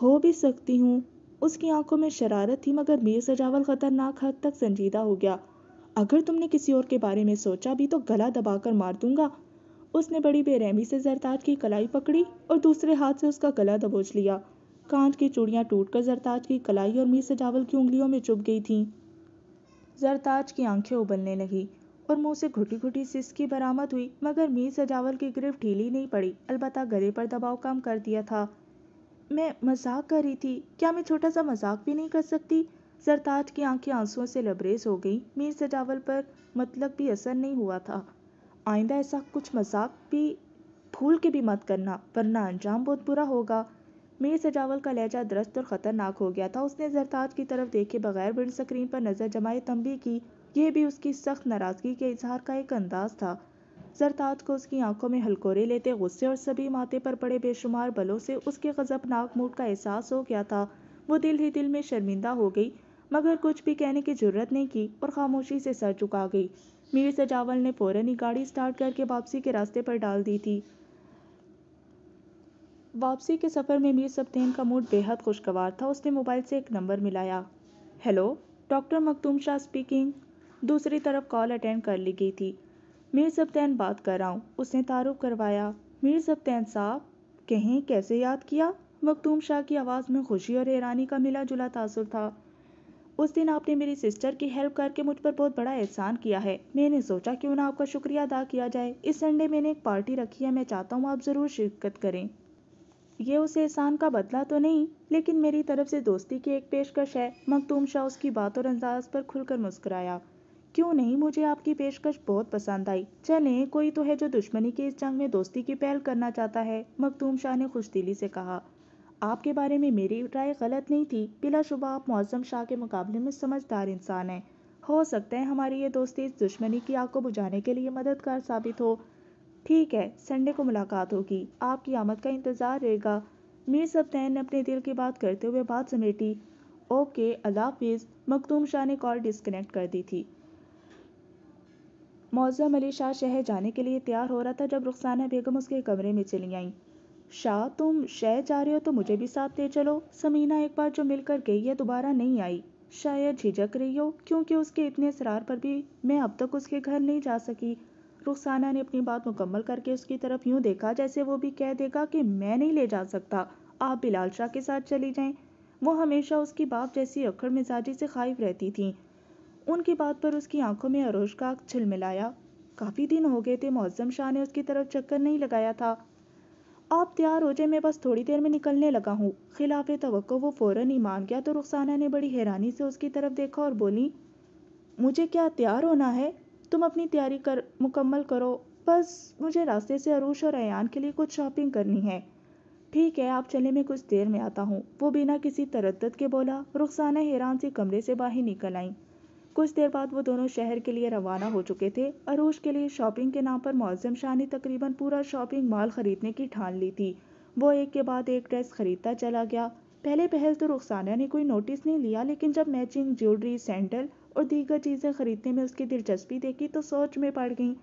हो भी सकती हूँ उसकी आंखों में शरारत थी मगर मीर सजावल खतरनाक हद तक संजीदा हो गया अगर तुमने किसी और के बारे में सोचा भी तो गला दबाकर मार दूंगा उसने बड़ी बेरहमी से जरताज की कलाई पकड़ी और दूसरे हाथ से उसका गला दबोच लिया कांच की चूड़ियाँ टूटकर जरताज की कलाई और मीर सजावल की उंगलियों में चुप गई थीं जरताज की आंखें उबलने लगी और मुंह से घुटी घुटी सिसकी बरामद हुई मगर मीर सजावल की ग्रिफ ढीली नहीं पड़ी अलबत्त गले पर दबाव कम कर दिया था मैं मज़ाक कर रही थी क्या मैं छोटा सा मज़ाक भी नहीं कर सकती सरताज की आंखें आंसुओं से लबरेज हो गई मीर सजावल पर मतलब भी असर नहीं हुआ था आइंदा ऐसा कुछ मजाक भी भूल के भी मत करना वरना अंजाम बहुत बुरा होगा मीर सजावल का लहजा दरस्त और ख़तरनाक हो गया था उसने जरताज की तरफ देखे बगैर विंड स्क्रीन पर नज़र जमाए तंबी की यह भी उसकी सख्त नाराज़गी के इजहार का एक अंदाज था जरतात को उसकी आंखों में हलकोरे लेते गुस्से और सभी माथे पर पड़े बेशुमार बलों से उसके गजबनाक मूड का एहसास हो गया था वो दिल ही दिल में शर्मिंदा हो गई मगर कुछ भी कहने की जरूरत नहीं की और खामोशी से सर झुका गई मीर सजावल ने फ़ौरन ही गाड़ी स्टार्ट करके वापसी के रास्ते पर डाल दी थी वापसी के सफ़र में मीर सप्तेन का मूड बेहद खुशगवार था उसने मोबाइल से एक नंबर मिलाया hello doctor Makhdoom Shah speaking दूसरी तरफ कॉल अटेंड कर ली गई थी मीर सप्तैन बात कर रहा हूँ उसने तारुफ करवाया मीर सप्तैन साहब कहें कैसे याद किया मखदूम शाह की आवाज़ में खुशी और हैरानी का मिला जुला तासुर था उस दिन आपने मेरी सिस्टर की हेल्प करके मुझ पर बहुत बड़ा एहसान किया है मैंने सोचा क्यों ना आपका शुक्रिया अदा किया जाए इस संडे मैंने एक पार्टी रखी है मैं चाहता हूँ आप ज़रूर शिरकत करें यह उस एहसान का बदला तो नहीं लेकिन मेरी तरफ से दोस्ती की एक पेशकश है मखदूम शाह उसकी बात और अंदाज पर खुलकर मुस्कराया क्यों नहीं मुझे आपकी पेशकश बहुत पसंद आई चलें कोई तो है जो दुश्मनी के इस जंग में दोस्ती की पहल करना चाहता है मखदूम शाह ने खुश दिली से कहा आपके बारे में मेरी राय गलत नहीं थी बिलाशुबा आप मौजम शाह के मुकाबले में समझदार इंसान हैं हो सकता है हमारी ये दोस्ती इस दुश्मनी की आग को बुझाने के लिए मददगार साबित हो ठीक है संडे को मुलाकात होगी आपकी आमद का इंतज़ार रहेगा मीर सप्तैन ने अपने दिल की बात करते हुए बात समेटी ओके अल्लाह हाफिज़ मखदूम शाह ने कॉल डिस्कनेक्ट कर दी थी मौज़ा अली शाह शहर जाने के लिए तैयार हो रहा था जब रुखसाना बेगम उसके कमरे में चली आईं शाह तुम शहर जा रहे हो तो मुझे भी साथ ले चलो समीना एक बार जो मिलकर गई है दोबारा नहीं आई शायद झिझक रही हो क्योंकि उसके इतने इसरार पर भी मैं अब तक उसके घर नहीं जा सकी रुखसाना ने अपनी बात मुकम्मल करके उसकी तरफ यूं देखा जैसे वो भी कह देगा कि मैं नहीं ले जा सकता आप बिलाल शाह के साथ चली जाएं वो हमेशा उसकी बाप जैसी अखड़ मिजाजी से खाइफ रहती थीं उनकी बात पर उसकी आंखों में अरोज का छिलमिलाया काफ़ी दिन हो गए थे मौजम शाह ने उसकी तरफ चक्कर नहीं लगाया था आप तैयार हो जाए मैं बस थोड़ी देर में निकलने लगा हूँ खिलाफ तो वो फ़ौरन ही मान गया तो रुखसाना ने बड़ी हैरानी से उसकी तरफ देखा और बोली मुझे क्या तैयार होना है तुम अपनी तैयारी कर मुकम्मल करो बस मुझे रास्ते से अरूश और अयान के लिए कुछ शॉपिंग करनी है ठीक है आप चले मैं कुछ देर में आता हूँ वो बिना किसी तरद के बोला रुखसाना हैरान से कमरे से बाहर निकल आई कुछ देर बाद वो दोनों शहर के लिए रवाना हो चुके थे अरूज के लिए शॉपिंग के नाम पर मौजम शाह ने तकरीबन पूरा शॉपिंग मॉल खरीदने की ठान ली थी वो एक के बाद एक ड्रेस खरीदता चला गया पहले पहल तो रुखसाना ने कोई नोटिस नहीं लिया लेकिन जब मैचिंग ज्वेलरी सैंडल और दीगर चीज़ें खरीदने में उसकी दिलचस्पी देखी तो सोच में पड़ गई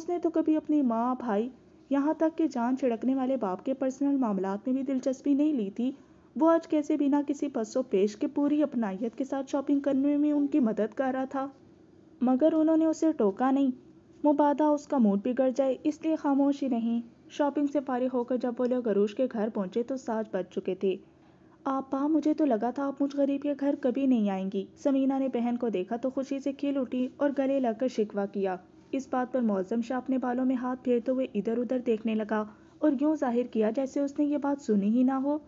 उसने तो कभी अपनी माँ भाई यहाँ तक कि जान छिड़कने वाले बाप के पर्सनल मामला में भी दिलचस्पी नहीं ली थी वो आज कैसे बिना किसी पसो पेश के पूरी अपनाइत के साथ शॉपिंग करने में उनकी मदद कर रहा था मगर उन्होंने उसे टोका नहीं मुबादा उसका मूड बिगड़ जाए इसलिए खामोश ही नहीं शॉपिंग से फारिग होकर जब वो लोग अरूश के घर पहुंचे तो साज बज चुके थे आपा मुझे तो लगा था आप मुझ गरीब के घर कभी नहीं आएंगी समीना ने बहन को देखा तो खुशी से खिल उठी और गले लगकर शिकवा किया इस बात पर मौजम शाह अपने बालों में हाथ फेरते हुए इधर उधर देखने लगा और यूं जाहिर किया जैसे उसने ये बात सुनी ही ना हो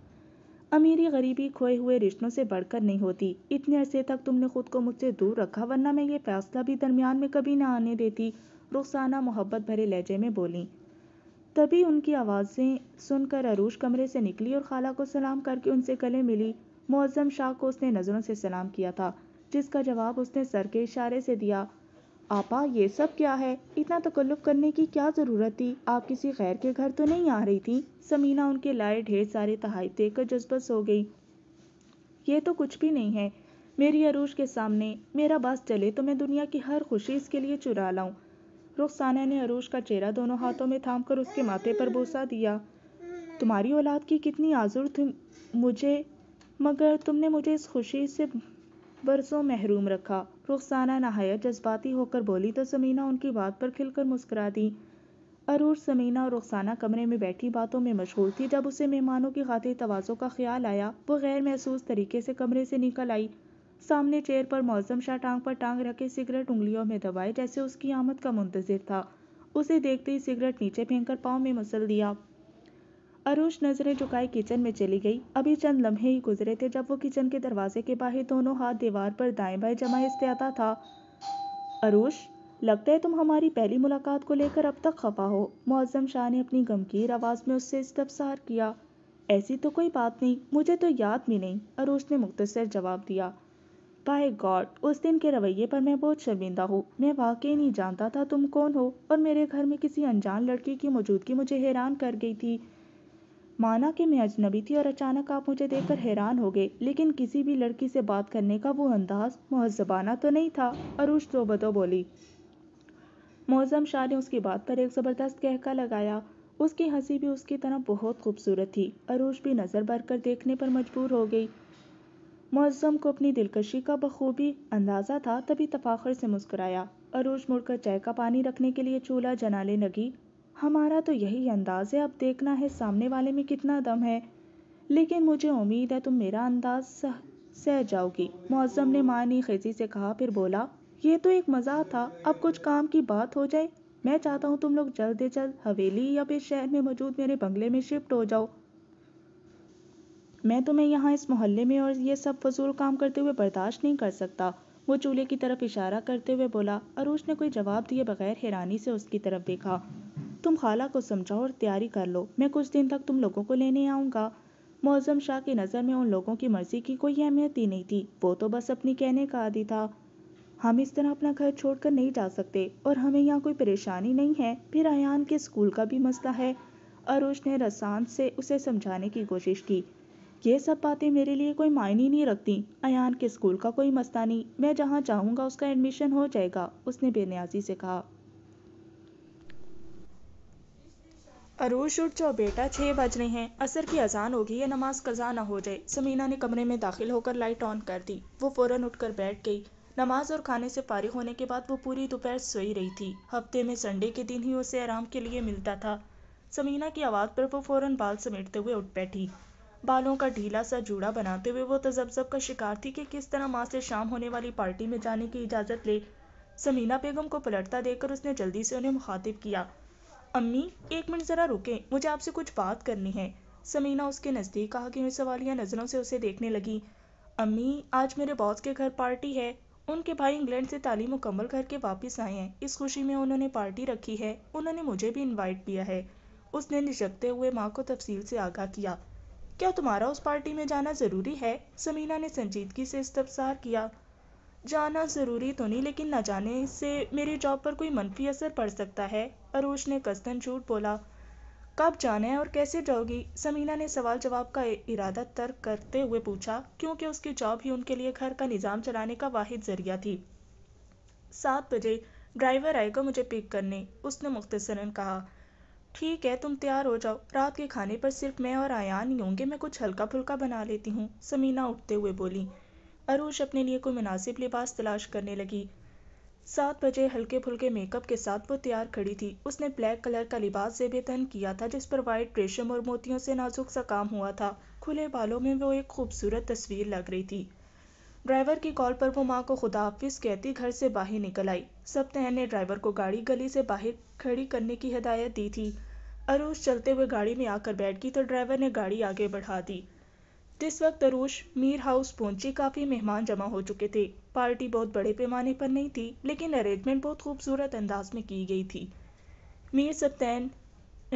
अमीरी गरीबी खोए हुए रिश्तों से बढ़कर नहीं होती इतने अरसे तक तुमने खुद को मुझसे दूर रखा वरना मैं ये फैसला भी दरमियान में कभी ना आने देती रुखसाना मोहब्बत भरे लहजे में बोली तभी उनकी आवाज़ें सुनकर अरूश कमरे से निकली और खाला को सलाम करके उनसे गले मिली मुआज़म शाह को उसने नज़रों से सलाम किया था जिसका जवाब उसने सर के इशारे से दिया आपा ये सब क्या है इतना तकल्लुफ करने की क्या ज़रूरत थी आप किसी गैर के घर तो नहीं आ रही थी समीना उनके लाए ढेर सारे देख कर जज्बस हो गई ये तो कुछ भी नहीं है मेरी अरूज के सामने मेरा बस चले तो मैं दुनिया की हर खुशी इसके लिए चुरा लाऊं रुखसाना ने अरूज का चेहरा दोनों हाथों में थाम कर उसके माथे पर बोसा दिया तुम्हारी औलाद की कितनी आजुर थी मुझे मगर तुमने मुझे इस खुशी से बरसों महरूम रखा रुखसाना नहायत जज्बाती होकर बोली तो समीना उनकी बात पर खिलकर मुस्करा दी अरूर समीना और रुखसाना कमरे में बैठी बातों में मशहूर थी जब उसे मेहमानों की खातिर तोज़ों का ख्याल आया वो गैर महसूस तरीके से कमरे से निकल आई सामने चेयर पर मौजम शाह टांग पर टांग रखे सिगरेट उंगलियों में दबाए जैसे उसकी आमद का मुंतजर था उसे देखते ही सिगरेट नीचे फेंक कर पाँव में मसल दिया अरुष नजरें झुकाए किचन में चली गई अभी चंद लम्हे ही गुजरे थे जब वो किचन के दरवाजे के बाहर दोनों हाथ दीवार पर दाएं बाएं जमा इस्तेता था अरूश लगता है तुम हमारी पहली मुलाकात को लेकर अब तक खफा हो मुआजम शाह ने अपनी गमगीर आवाज़ में उससे इस्तफसार किया ऐसी तो कोई बात नहीं मुझे तो याद भी नहीं अरुष ने मुख्तर जवाब दिया बाय गॉड उस दिन के रवैये पर मैं बहुत शर्मिंदा हूँ मैं वाकई नहीं जानता था तुम कौन हो और मेरे घर में किसी अनजान लड़की की मौजूदगी मुझे हैरान कर गई थी माना कि मैं अजनबी थी और अचानक आप मुझे देखकर हैरान हो गए लेकिन किसी भी लड़की से बात करने का वो अंदाज महजबाना तो नहीं था अरुष दो बदो बोली मौजम शाह ने उसकी बात पर एक ज़बरदस्त कहका लगाया उसकी हंसी भी उसकी तरह बहुत खूबसूरत थी अरूज भी नज़र भर कर देखने पर मजबूर हो गई मोहजम को अपनी दिलकशी का बखूबी अंदाज़ा था तभी तफाखर से मुस्कुराया अरूज मुड़कर चाय का पानी रखने के लिए चूल्हा जनाने लगी हमारा तो यही अंदाज़ है अब देखना है सामने वाले में कितना दम है लेकिन मुझे उम्मीद है तुम मेरा अंदाज सह सह जाओगी मौजम ने मानी खेजी से कहा फिर बोला ये तो एक मज़ाक था अब कुछ काम की बात हो जाए मैं चाहता हूँ तुम लोग जल्द से जल्द हवेली या फिर शहर में मौजूद मेरे बंगले में शिफ्ट हो जाओ मैं तुम्हें यहाँ इस मोहल्ले में और ये सब फजूल काम करते हुए बर्दाश्त नहीं कर सकता वो चूल्हे की तरफ इशारा करते हुए बोला अरूश ने कोई जवाब दिए बगैर हैरानी से उसकी तरफ देखा तुम खाला को समझाओ और तैयारी कर लो मैं कुछ दिन तक तुम लोगों को लेने आऊँगा मौजम शाह की नज़र में उन लोगों की मर्जी की कोई अहमियत ही नहीं थी वो तो बस अपनी कहने का आदि था हम इस तरह अपना घर छोड़कर नहीं जा सकते और हमें यहाँ कोई परेशानी नहीं है फिर अयान के स्कूल का भी मसला है अरुष ने रसान से उसे समझाने की कोशिश की ये सब बातें मेरे लिए कोई मायने नहीं रखती अयान के स्कूल का कोई मसला नहीं मैं जहाँ चाहूँगा उसका एडमिशन हो जाएगा उसने बेनियाजी से कहा अरूज उठ जाओ बेटा छः बज रहे हैं असर की अजान होगी ये नमाज कज़ा ना हो जाए समीना ने कमरे में दाखिल होकर लाइट ऑन कर दी वो फ़ौरन उठकर बैठ गई नमाज और खाने से फारिग होने के बाद वो पूरी दोपहर सोई रही थी हफ्ते में संडे के दिन ही उसे आराम के लिए मिलता था समीना की आवाज़ पर वो फ़ौरन बाल समेटते हुए उठ बैठी बालों का ढीला सा जूड़ा बनाते हुए वो तजब्जब का शिकार थी कि किस तरह माँ से शाम होने वाली पार्टी में जाने की इजाज़त ले समीना बेगम को पलटता देखकर उसने जल्दी से उन्हें मुखातिब किया अम्मी एक मिनट ज़रा रुके मुझे आपसे कुछ बात करनी है समीना उसके नज़दीक आके हुई सवालिया नज़रों से उसे देखने लगी अम्मी आज मेरे बॉस के घर पार्टी है उनके भाई इंग्लैंड से तालीम मुकम्मल करके वापस आए हैं इस खुशी में उन्होंने पार्टी रखी है उन्होंने मुझे भी इनवाइट किया है उसने निशकते हुए माँ को तफसील से आगाह किया क्या तुम्हारा उस पार्टी में जाना ज़रूरी है समीना ने संजीदगी से इस्तफसार किया जाना ज़रूरी तो नहीं लेकिन न जाने से मेरी जॉब पर कोई मनफ़ी असर पड़ सकता है अरोज ने कस्तन झूठ बोला कब जाना है और कैसे जाओगी समीना ने सवाल जवाब का इरादा तर्क करते हुए पूछा क्योंकि उसकी जॉब ही उनके लिए घर का निज़ाम चलाने का वाहिद जरिया थी सात बजे ड्राइवर आएगा मुझे पिक करने उसने मुख्तसरन कहा ठीक है तुम तैयार हो जाओ रात के खाने पर सिर्फ मैं और आयान ही होंगे मैं कुछ हल्का फुल्का बना लेती हूँ समीना उठते हुए बोली अरूज अपने लिए कोई मुनासिब लिबास तलाश करने लगी सात बजे हल्के फुल्के मेकअप के साथ वो तैयार खड़ी थी उसने ब्लैक कलर का लिबास से बेतन किया था जिस पर वाइट रेशम और मोतियों से नाजुक सा काम हुआ था खुले बालों में वो एक खूबसूरत तस्वीर लग रही थी ड्राइवर की कॉल पर वो माँ को खुदा हाफिस कहती घर से बाहर निकल आई सप्तह ने ड्राइवर को गाड़ी गली से बाहर खड़ी करने की हिदायत दी थी अरूज चलते हुए गाड़ी में आकर बैठ गई तो ड्राइवर ने गाड़ी आगे बढ़ा दी जिस वक्त अरूश मीर हाउस पहुंचे काफी मेहमान जमा हो चुके थे पार्टी बहुत बड़े पैमाने पर नहीं थी लेकिन अरेंजमेंट बहुत खूबसूरत अंदाज में की गई थी मीर सप्तैन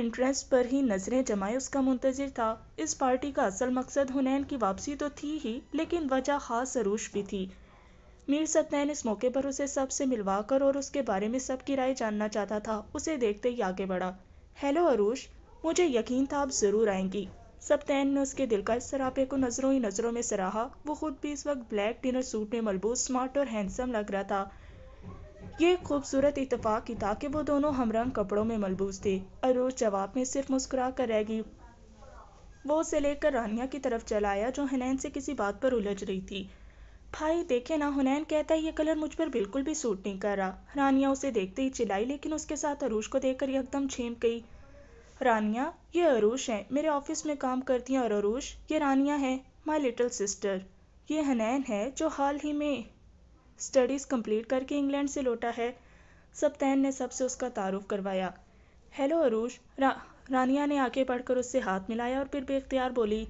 एंट्रेंस पर ही नज़रें जमाए उसका मुंतजर था इस पार्टी का असल मकसद हुनैन की वापसी तो थी ही लेकिन वजह खास अरूश भी थी मीर सत्तैन इस मौके पर उसे सब से मिलवाकर और उसके बारे में सब की राय जानना चाहता था उसे देखते ही आगे बढ़ा हेलो अरूश मुझे यकीन था आप ज़रूर आएंगी सप्तैन ने उसके दिलकश सरापे को नज़रों ही नज़रों में सराहा वो खुद भी इस वक्त ब्लैक डिनर सूट में मलबूस स्मार्ट और हैंडसम लग रहा था ये खूबसूरत इतफाक़ ही था कि वो दोनों हमरंग कपड़ों में मलबूस थे अरूज जवाब में सिर्फ मुस्कुरा कर रह गई वो उसे लेकर रानिया की तरफ चला आया जो हनैन से किसी बात पर उलझ रही थी भाई देखे ना हुनैन कहता है ये कलर मुझ पर बिल्कुल भी सूट नहीं कर रहा रानिया उसे देखते ही चिल्लाई लेकिन उसके साथ अरूज को देखकर एकदम छेम गई रानिया ये अरूश हैं मेरे ऑफिस में काम करती हैं और अरूश ये रानिया है माई लिटिल सिस्टर ये हनैन है जो हाल ही में स्टडीज़ कंप्लीट करके इंग्लैंड से लौटा है सप्तैन ने सबसे उसका तारुफ करवाया हेलो अरूश रा, रानिया ने आगे पढ़कर उससे हाथ मिलाया और फिर बेख्तियार बोली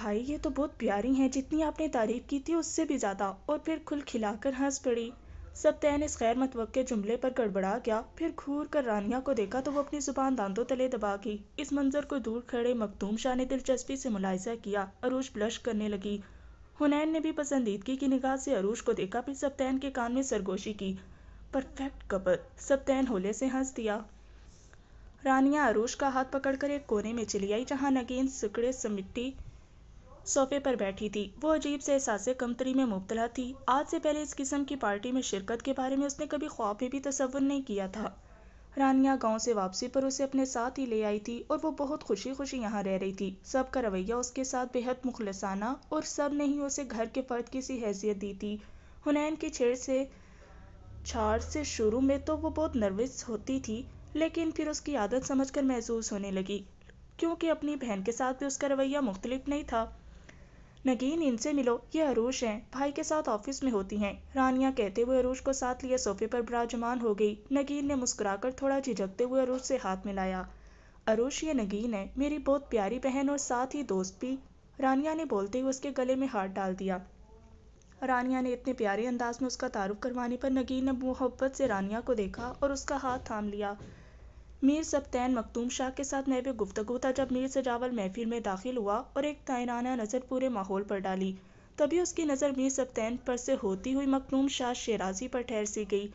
भाई ये तो बहुत प्यारी हैं जितनी आपने तारीफ की थी उससे भी ज़्यादा और फिर खुल खिलाकर हंस पड़ी सत्यान इस खैर मतवक के जुमले पर गड़बड़ा गया फिर घूर कर रानिया को देखा तो वो अपनी ज़ुबान दांतों तले दबा गई इस मंजर को दूर खड़े मखदूम शाह ने दिलचस्पी से मुलायजा किया अरूज ब्लश करने लगी हुनैन ने भी पसंदीदगी की निगाह से अरूज को देखा फिर सप्तैन के कान में सरगोशी की परफेक्ट कपल सप्तैन होले से हंस दिया रानिया अरूज का हाथ पकड़कर एक कोने में चली आई जहाँ नगीन सिकड़े समिट्टी सोफे पर बैठी थी वो अजीब से एहसास कमतरी में मुबतला थी आज से पहले इस किस्म की पार्टी में शिरकत के बारे में उसने कभी ख्वाब में भी तस्वुर नहीं किया था रानिया गांव से वापसी पर उसे अपने साथ ही ले आई थी और वो बहुत खुशी खुशी यहाँ रह रही थी सब का रवैया उसके साथ बेहद मुखलसाना और सब ने ही उसे घर के फर्द की सी हैसियत दी थी हुनैन की छेड़ से छाड़ से शुरू में तो वो बहुत नर्वस होती थी लेकिन फिर उसकी आदत समझ कर महसूस होने लगी क्योंकि अपनी बहन के साथ भी उसका रवैया मुख्तलिफ नहीं था नगीन इनसे मिलो ये अरूश हैं भाई के साथ ऑफिस में होती हैं रानिया कहते हुए अरूश को साथ लिए सोफे पर विराजमान हो गई नगीन ने मुस्कुराकर थोड़ा झिझकते हुए अरूश से हाथ मिलाया अरूश ये नगीन है मेरी बहुत प्यारी बहन और साथ ही दोस्त भी रानिया ने बोलते हुए उसके गले में हाथ डाल दिया रानिया ने इतने प्यारे अंदाज में उसका तारुफ करवाने पर नगीन ने मोहब्बत से रानिया को देखा और उसका हाथ थाम लिया मीर सप्तैन मखदूम शाह के साथ महब गुफ्तगु था जब मीर सजावल महफिल में दाखिल हुआ और एक तायराना नज़र पूरे माहौल पर डाली तभी उसकी नज़र मीर सप्तैन पर से होती हुई मखदूम शाह शेराजी पर ठहर सी गई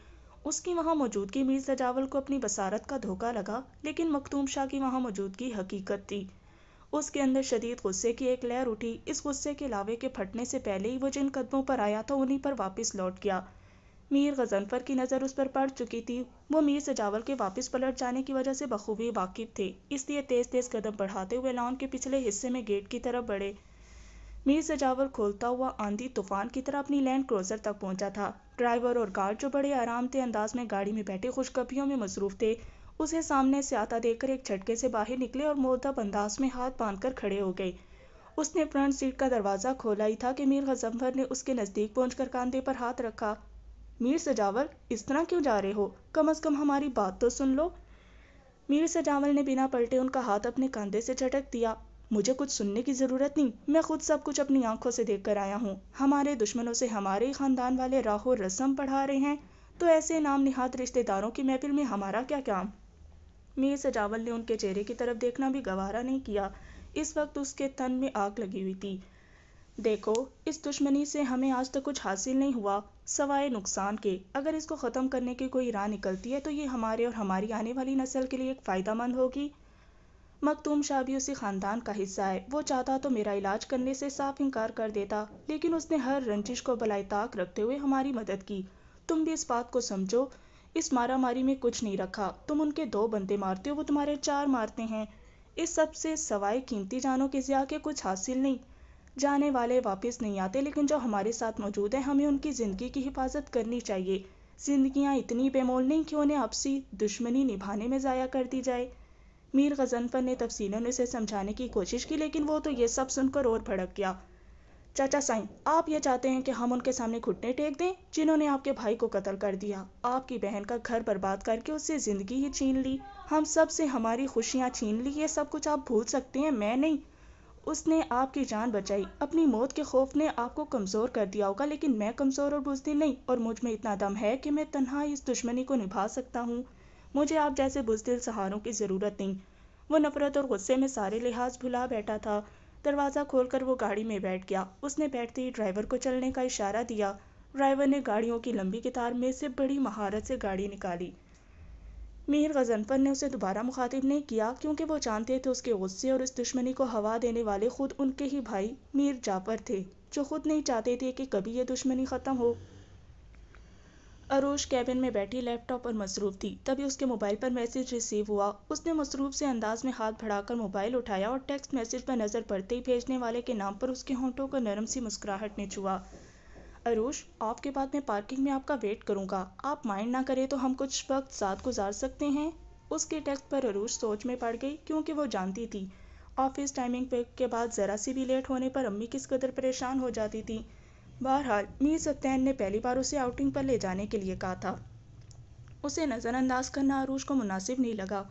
उसकी वहाँ मौजूदगी मीर सजावल को अपनी बसारत का धोखा लगा लेकिन मखदूम शाह की वहाँ मौजूदगी हकीकत थी उसके अंदर शदीद गुस्से की एक लहर उठी इस गुस्से के लावे के फटने से पहले ही वो जिन कदमों पर आया था उन्हीं पर वापस लौट गया मीर गजनफर की नज़र उस पर पड़ चुकी थी वो मीर सजावल के वापस पलट जाने की वजह से बखूबी वाकिफ थे इसलिए तेज़ तेज़ कदम बढ़ाते हुए लॉन के पिछले हिस्से में गेट की तरफ बढ़े मीर सजावल खोलता हुआ आंधी तूफान की तरह अपनी लैंड क्रोजर तक पहुंचा था ड्राइवर और गार्ड जो बड़े आराम थे अंदाज में गाड़ी में बैठे खुशकपियों में मसरूफ थे उसे सामने से आता देखकर एक झटके से बाहर निकले और मोदब अंदाज में हाथ बांधकर खड़े हो गए उसने फ्रंट सीट का दरवाज़ा खोला ही था कि मीर गजम्फर ने उसके नज़दीक पहुंचकर कांधे पर हाथ रखा मीर सजावल इस तरह क्यों जा रहे हो कम अज़ कम हमारी बात तो सुन लो मीर सजावल ने बिना पलटे उनका हाथ अपने कंधे से झटक दिया मुझे कुछ सुनने की ज़रूरत नहीं मैं खुद सब कुछ अपनी आंखों से देख कर आया हूँ हमारे दुश्मनों से हमारे ख़ानदान वाले राहो रस्म पढ़ा रहे हैं तो ऐसे नाम निहात रिश्तेदारों की महफिल में हमारा क्या काम मीर सजावल ने उनके चेहरे की तरफ देखना भी गवारा नहीं किया इस वक्त उसके तन में आग लगी हुई थी देखो इस दुश्मनी से हमें आज तक तो कुछ हासिल नहीं हुआ सवाए नुकसान के अगर इसको ख़त्म करने की कोई राह निकलती है तो ये हमारे और हमारी आने वाली नस्ल के लिए एक फ़ायदा मंद होगी मखतूम शाह भी उसी ख़ानदान का हिस्सा है वो चाहता तो मेरा इलाज करने से साफ इनकार कर देता लेकिन उसने हर रंजिश को बलाई ताक रखते हुए हमारी मदद की तुम भी इस बात को समझो इस मारामारी में कुछ नहीं रखा तुम उनके दो बंदे मारते हो वो तुम्हारे चार मारते हैं इस सबसे सवाए कीमती जानों के ज़िया के कुछ हासिल नहीं जाने वाले वापस नहीं आते लेकिन जो हमारे साथ मौजूद हैं हमें उनकी ज़िंदगी की हिफाजत करनी चाहिए जिंदगियाँ इतनी बेमोल नहीं कि उन्हें आपसी दुश्मनी निभाने में ज़ाया कर दी जाए मीर गजनफर ने ने उसे समझाने की कोशिश की लेकिन वो तो ये सब सुनकर और भड़क गया चाचा साईं आप ये चाहते हैं कि हम उनके सामने घुटने टेक दें जिन्होंने आपके भाई को कत्ल कर दिया आपकी बहन का घर बर्बाद करके उससे ज़िंदगी ही छीन ली हम सब से हमारी खुशियाँ छीन ली ये सब कुछ आप भूल सकते हैं मैं नहीं उसने आपकी जान बचाई अपनी मौत के खौफ ने आपको कमज़ोर कर दिया होगा लेकिन मैं कमज़ोर और बुजदिल नहीं और मुझ में इतना दम है कि मैं तन्हा इस दुश्मनी को निभा सकता हूँ मुझे आप जैसे बुजदिल सहारों की ज़रूरत नहीं वो नफ़रत और गुस्से में सारे लिहाज भुला बैठा था दरवाज़ा खोलकर वो गाड़ी में बैठ गया उसने बैठते ही ड्राइवर को चलने का इशारा दिया ड्राइवर ने गाड़ियों की लंबी कतार में से बड़ी महारत से गाड़ी निकाली मीर गजनफर ने उसे दोबारा मुखातिब नहीं किया क्योंकि वो जानते थे उसके गुस्से और उस दुश्मनी को हवा देने वाले खुद उनके ही भाई मीर जाफर थे जो खुद नहीं चाहते थे कि कभी ये दुश्मनी ख़त्म हो अरोश कैबिन में बैठी लैपटॉप पर मसरूफ थी तभी उसके मोबाइल पर मैसेज रिसीव हुआ उसने मसरूफ से अंदाज में हाथ बढ़ाकर मोबाइल उठाया और टेक्स्ट मैसेज पर नज़र पड़ते ही भेजने वाले के नाम पर उसके होंठों को नरम सी मुस्कुराहट ने छुआ अरूश आपके बाद मैं पार्किंग में आपका वेट करूँगा आप माइंड ना करें तो हम कुछ वक्त साथ गुजार सकते हैं उसके टेक्स्ट पर अरूश सोच में पड़ गई क्योंकि वो जानती थी ऑफिस टाइमिंग पे के बाद ज़रा सी भी लेट होने पर अम्मी किस कदर परेशान हो जाती थी बहरहाल मीर सत्यन ने पहली बार उसे आउटिंग पर ले जाने के लिए कहा था उसे नज़रअंदाज करना अरूश को मुनासिब नहीं लगा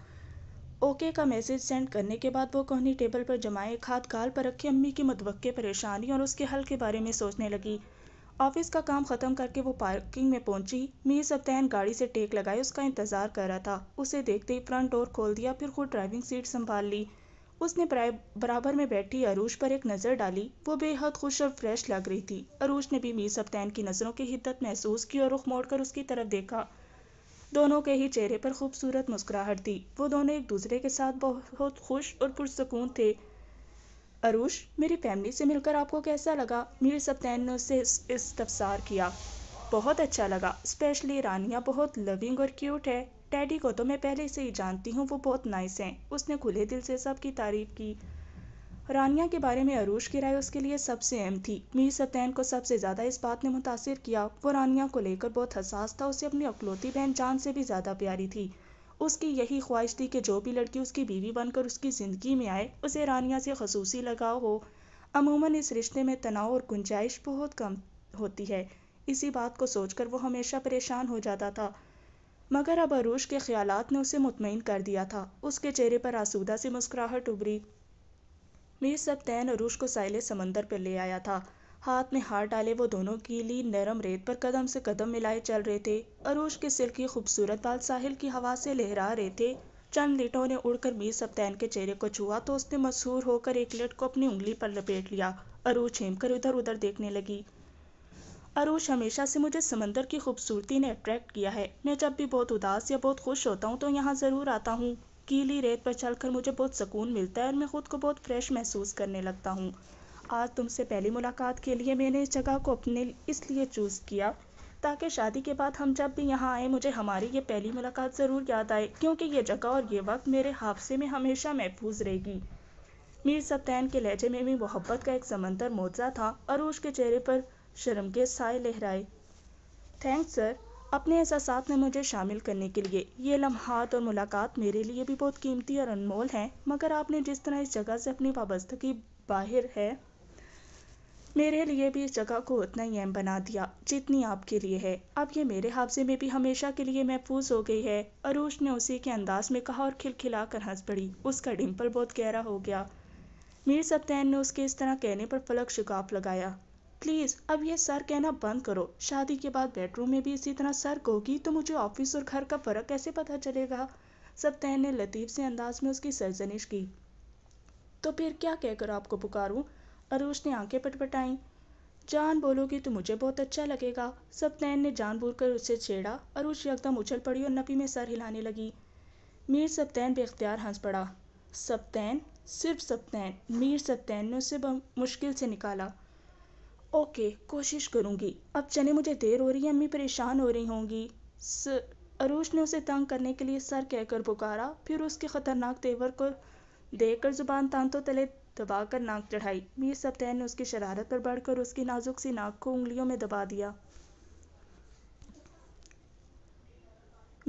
ओके का मैसेज सेंड करने के बाद वो कोहनी टेबल पर जमाए खाद गाल पर रखे अम्मी की मतवक़ परेशानी और उसके हल के बारे में सोचने लगी ऑफिस का काम ख़त्म करके वो पार्किंग में पहुंची मीर सप्तान गाड़ी से टेक लगाए उसका इंतज़ार कर रहा था उसे देखते ही फ्रंट डोर खोल दिया फिर खुद ड्राइविंग सीट संभाल ली उसने बराबर में बैठी अरूश पर एक नज़र डाली वो बेहद खुश और फ्रेश लग रही थी अरूश ने भी मीर सप्तैन की नज़रों की हिद्दत महसूस की और रुख मोड़कर उसकी तरफ देखा दोनों के ही चेहरे पर खूबसूरत मुस्कुराहट थी वो दोनों एक दूसरे के साथ बहुत खुश और पुरसकून थे अरूश मेरी फैमिली से मिलकर आपको कैसा लगा मीर सप्तैन ने उससे इस्तफसार किया बहुत अच्छा लगा स्पेशली रानिया बहुत लविंग और क्यूट है डैडी को तो मैं पहले से ही जानती हूँ वो बहुत नाइस हैं उसने खुले दिल से सबकी तारीफ की रानिया के बारे में अरूश की राय उसके लिए सबसे अहम थी मीर सतैन को सबसे ज़्यादा इस बात ने मुतासर किया वो रानिया को लेकर बहुत हसास था उसे अपनी अकलौती बहन जान से भी ज़्यादा प्यारी थी उसकी यही ख्वाहिश थी कि जो भी लड़की उसकी बीवी बनकर उसकी ज़िंदगी में आए उसे रानिया से खसूसी लगाव हो अमूमन इस रिश्ते में तनाव और गुंजाइश बहुत कम होती है इसी बात को सोचकर वो हमेशा परेशान हो जाता था मगर अब अरूश के ख्याल ने उसे मुतमिन कर दिया था उसके चेहरे पर आसूदा सी मुस्कुराहट उभरी मीर तैन अरूश को साइले समंदर पर ले आया था हाथ में हार डाले वो दोनों गीली नरम रेत पर कदम से कदम मिलाए चल रहे थे अरूज के सिर की खूबसूरत बाल साहिल की हवा से लहरा रहे थे चंद लीटों ने उड़कर मीर सप्तैन के चेहरे को छुआ तो उसने मशहूर होकर एक लेट को अपनी उंगली पर लपेट लिया अरूज हेम कर इधर उधर देखने लगी अरूज हमेशा से मुझे समंदर की खूबसूरती ने अट्रैक्ट किया है मैं जब भी बहुत उदास या बहुत खुश होता हूँ तो यहाँ ज़रूर आता हूँ गीली रेत पर चलकर मुझे बहुत सुकून मिलता है और मैं खुद को बहुत फ्रेश महसूस करने लगता हूँ आज तुमसे पहली मुलाकात के लिए मैंने इस जगह को अपने इसलिए चूज़ किया ताकि शादी के बाद हम जब भी यहाँ आए मुझे हमारी ये पहली मुलाकात ज़रूर याद आए क्योंकि ये जगह और ये वक्त मेरे हाफसे में हमेशा महफूज रहेगी मीर सत्यान के लहजे में भी मोहब्बत का एक समंदर मोजा था और उसके चेहरे पर शर्म के साय लहराए थैंक्स सर अपने एहसास में मुझे शामिल करने के लिए ये लम्हात और मुलाकात मेरे लिए भी बहुत कीमती और अनमोल हैं मगर आपने जिस तरह इस जगह से अपनी वाबस्तगी बाहर है मेरे लिए भी इस जगह को उतना ही अहम बना दिया जितनी आपके लिए है अब ये मेरे हाफजे में भी हमेशा के लिए महफूज हो गई है अरूश ने उसी के अंदाज में कहा और खिलखिला कर हंस पड़ी उसका डिम्पल बहुत गहरा हो गया मीर सप्तैन ने उसके इस तरह कहने पर फलक शिकाफ लगाया प्लीज़ अब ये सर कहना बंद करो शादी के बाद बेडरूम में भी इसी तरह सर कहोगी तो मुझे ऑफिस और घर का फ़र्क कैसे पता चलेगा सप्तैन ने लतीफ़ से अंदाज में उसकी सरजनिश की तो फिर क्या कहकर आपको पुकारूं और ने आंखें पटपटाईं जान बोलोगी तो मुझे बहुत अच्छा लगेगा सप्तैन ने जान कर उसे छेड़ा उस यकदम उछल पड़ी और नपी में सर हिलाने लगी मीर सप्तैन बेख्तियार हंस पड़ा सप्तैन सिर्फ सप्तैन मीर सप्तैन ने उसे मुश्किल से निकाला ओके कोशिश करूँगी अब चले मुझे देर हो रही है अम्मी परेशान हो रही होंगी स अरूश ने उसे तंग करने के लिए सर कहकर पुकारा फिर उसके खतरनाक तेवर को देखकर जुबान तांतों तले दबाकर नाक चढ़ाई मीर सप्तैन ने उसकी शरारत पर बढ़कर उसकी नाजुक सी नाक को उंगलियों में दबा दिया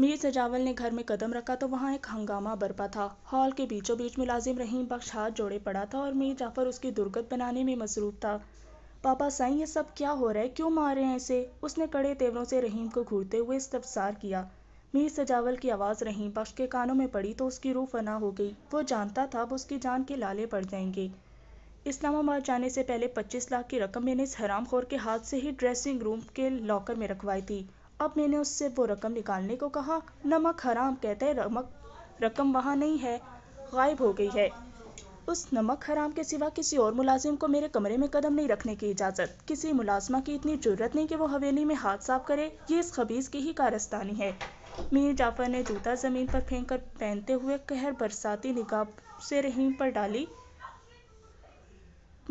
मीर सजावल ने घर में कदम रखा तो वहाँ एक हंगामा बरपा था हॉल के बीचों बीच मुलाजिम रहीम बख्श हाथ जोड़े पड़ा था और मीर जाफर उसकी दुर्गत बनाने में मसरूफ था पापा साईं ये सब क्या हो रहा है क्यों मार रहे हैं इसे उसने कड़े तेवरों से रहीम को घूरते हुए इस्तफसार किया मीर सजावल की आवाज़ रही बख्श के कानों में पड़ी तो उसकी रूह फना हो गई वो जानता था अब उसकी जान के लाले पड़ जाएंगे इस्लामाबाद जाने से पहले 25 लाख की रकम मैंने इस हराम खोर के हाथ से ही ड्रेसिंग रूम के लॉकर में रखवाई थी अब मैंने उससे वो रकम निकालने को कहा नमक हराम कहते हैं रमक रकम वहाँ नहीं है गायब हो गई है उस नमक हराम के सिवा किसी और मुलाजिम को मेरे कमरे में कदम नहीं रखने की इजाज़त किसी मुलाजमा की इतनी ज़रूरत नहीं कि वो हवेली में हाथ साफ करे ये इस खबीज़ की ही कारस्तानी है मीर जाफ़र ने जूता ज़मीन पर फेंक कर पहनते हुए कहर बरसाती निगाह से रहीम पर डाली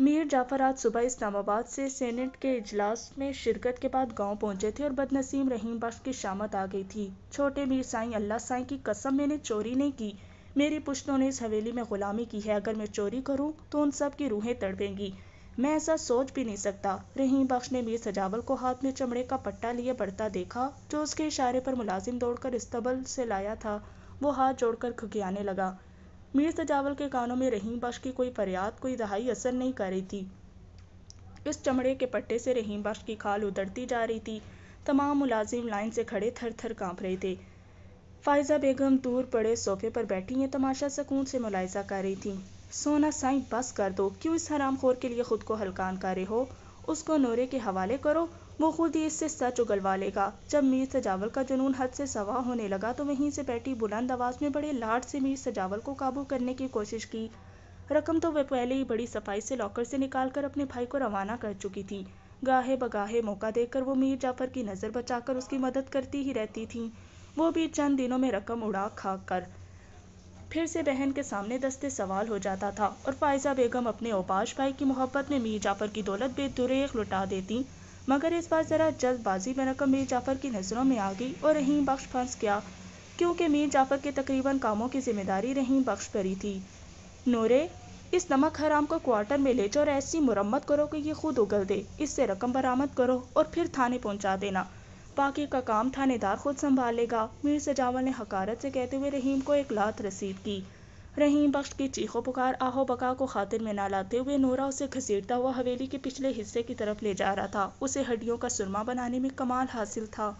मीर जाफ़र आज सुबह इस्लामाबाद से सेनेट के इजलास में शिरकत के बाद गांव पहुंचे थे और बदनसीम रहीम बख्श की शामत आ गई थी छोटे मीर साईं अल्लाह साईं की कसम मैंने चोरी नहीं की मेरी पुश्तों ने इस हवेली में ग़ुलामी की है अगर मैं चोरी करूं तो उन सब की रूहें तड़पेंगी मैं ऐसा सोच भी नहीं सकता रहीम बख्श ने मीर सजावल को हाथ में चमड़े का पट्टा लिए बढ़ता देखा जो उसके इशारे पर मुलाजिम दौड़कर इस्तबल से लाया था वो हाथ जोड़कर खुकियाने लगा मीर सजावल के कानों में रहीम बख्श की कोई फरियाद कोई दहाई असर नहीं कर रही थी इस चमड़े के पट्टे से रहीम बख्श की खाल उतरती जा रही थी तमाम मुलाजिम लाइन से खड़े थर थर काँप रहे थे फायजा बेगम दूर पड़े सोफे पर बैठी हैं तमाशा सकून से मुलायजा कर रही थी सोना साईं बस कर दो क्यों इस हराम खोर के लिए खुद को हलकान कर रहे हो उसको नोरे के हवाले करो वो खुद ही इससे सच उगलवा लेगा जब मीर सजावल का जुनून हद से सवा होने लगा तो वहीं से बैठी बुलंद आवाज़ में बड़े लाड से मीर सजावल को काबू करने की कोशिश की रकम तो वह पहले ही बड़ी सफाई से लॉकर से निकालकर अपने भाई को रवाना कर चुकी थी गाहे बगाहे मौका देकर वो मीर जाफर की नज़र बचाकर उसकी मदद करती ही रहती थी वो भी चंद दिनों में रकम उड़ा खा कर फिर से बहन के सामने दस्ते सवाल हो जाता था और फायजा बेगम अपने ओपाश भाई की मोहब्बत में मीर जाफर की दौलत बेदुरेख लुटा देती मगर इस बार ज़रा जल्दबाजी में रकम मीर जाफर की नज़रों में आ गई और रहीम बख्श फंस गया क्योंकि मीर जाफर के तकरीबन कामों की जिम्मेदारी रहीम बख्श परी थी नूरे इस नमक हराम को क्वार्टर में ले जाओ और ऐसी मुरम्मत करो कि ये खुद उगल दे इससे रकम बरामद करो और फिर थाने पहुंचा देना बाकी का काम थानेदार खुद संभालेगा मीर सजावल ने हकारत से कहते हुए रहीम को एक लात रसीद की रहीम बख्श की चीखों पुकार आहो बका को खातिर में न लाते हुए नोरा उसे घसीटता हुआ हवेली के पिछले हिस्से की तरफ ले जा रहा था उसे हड्डियों का सुरमा बनाने में कमाल हासिल था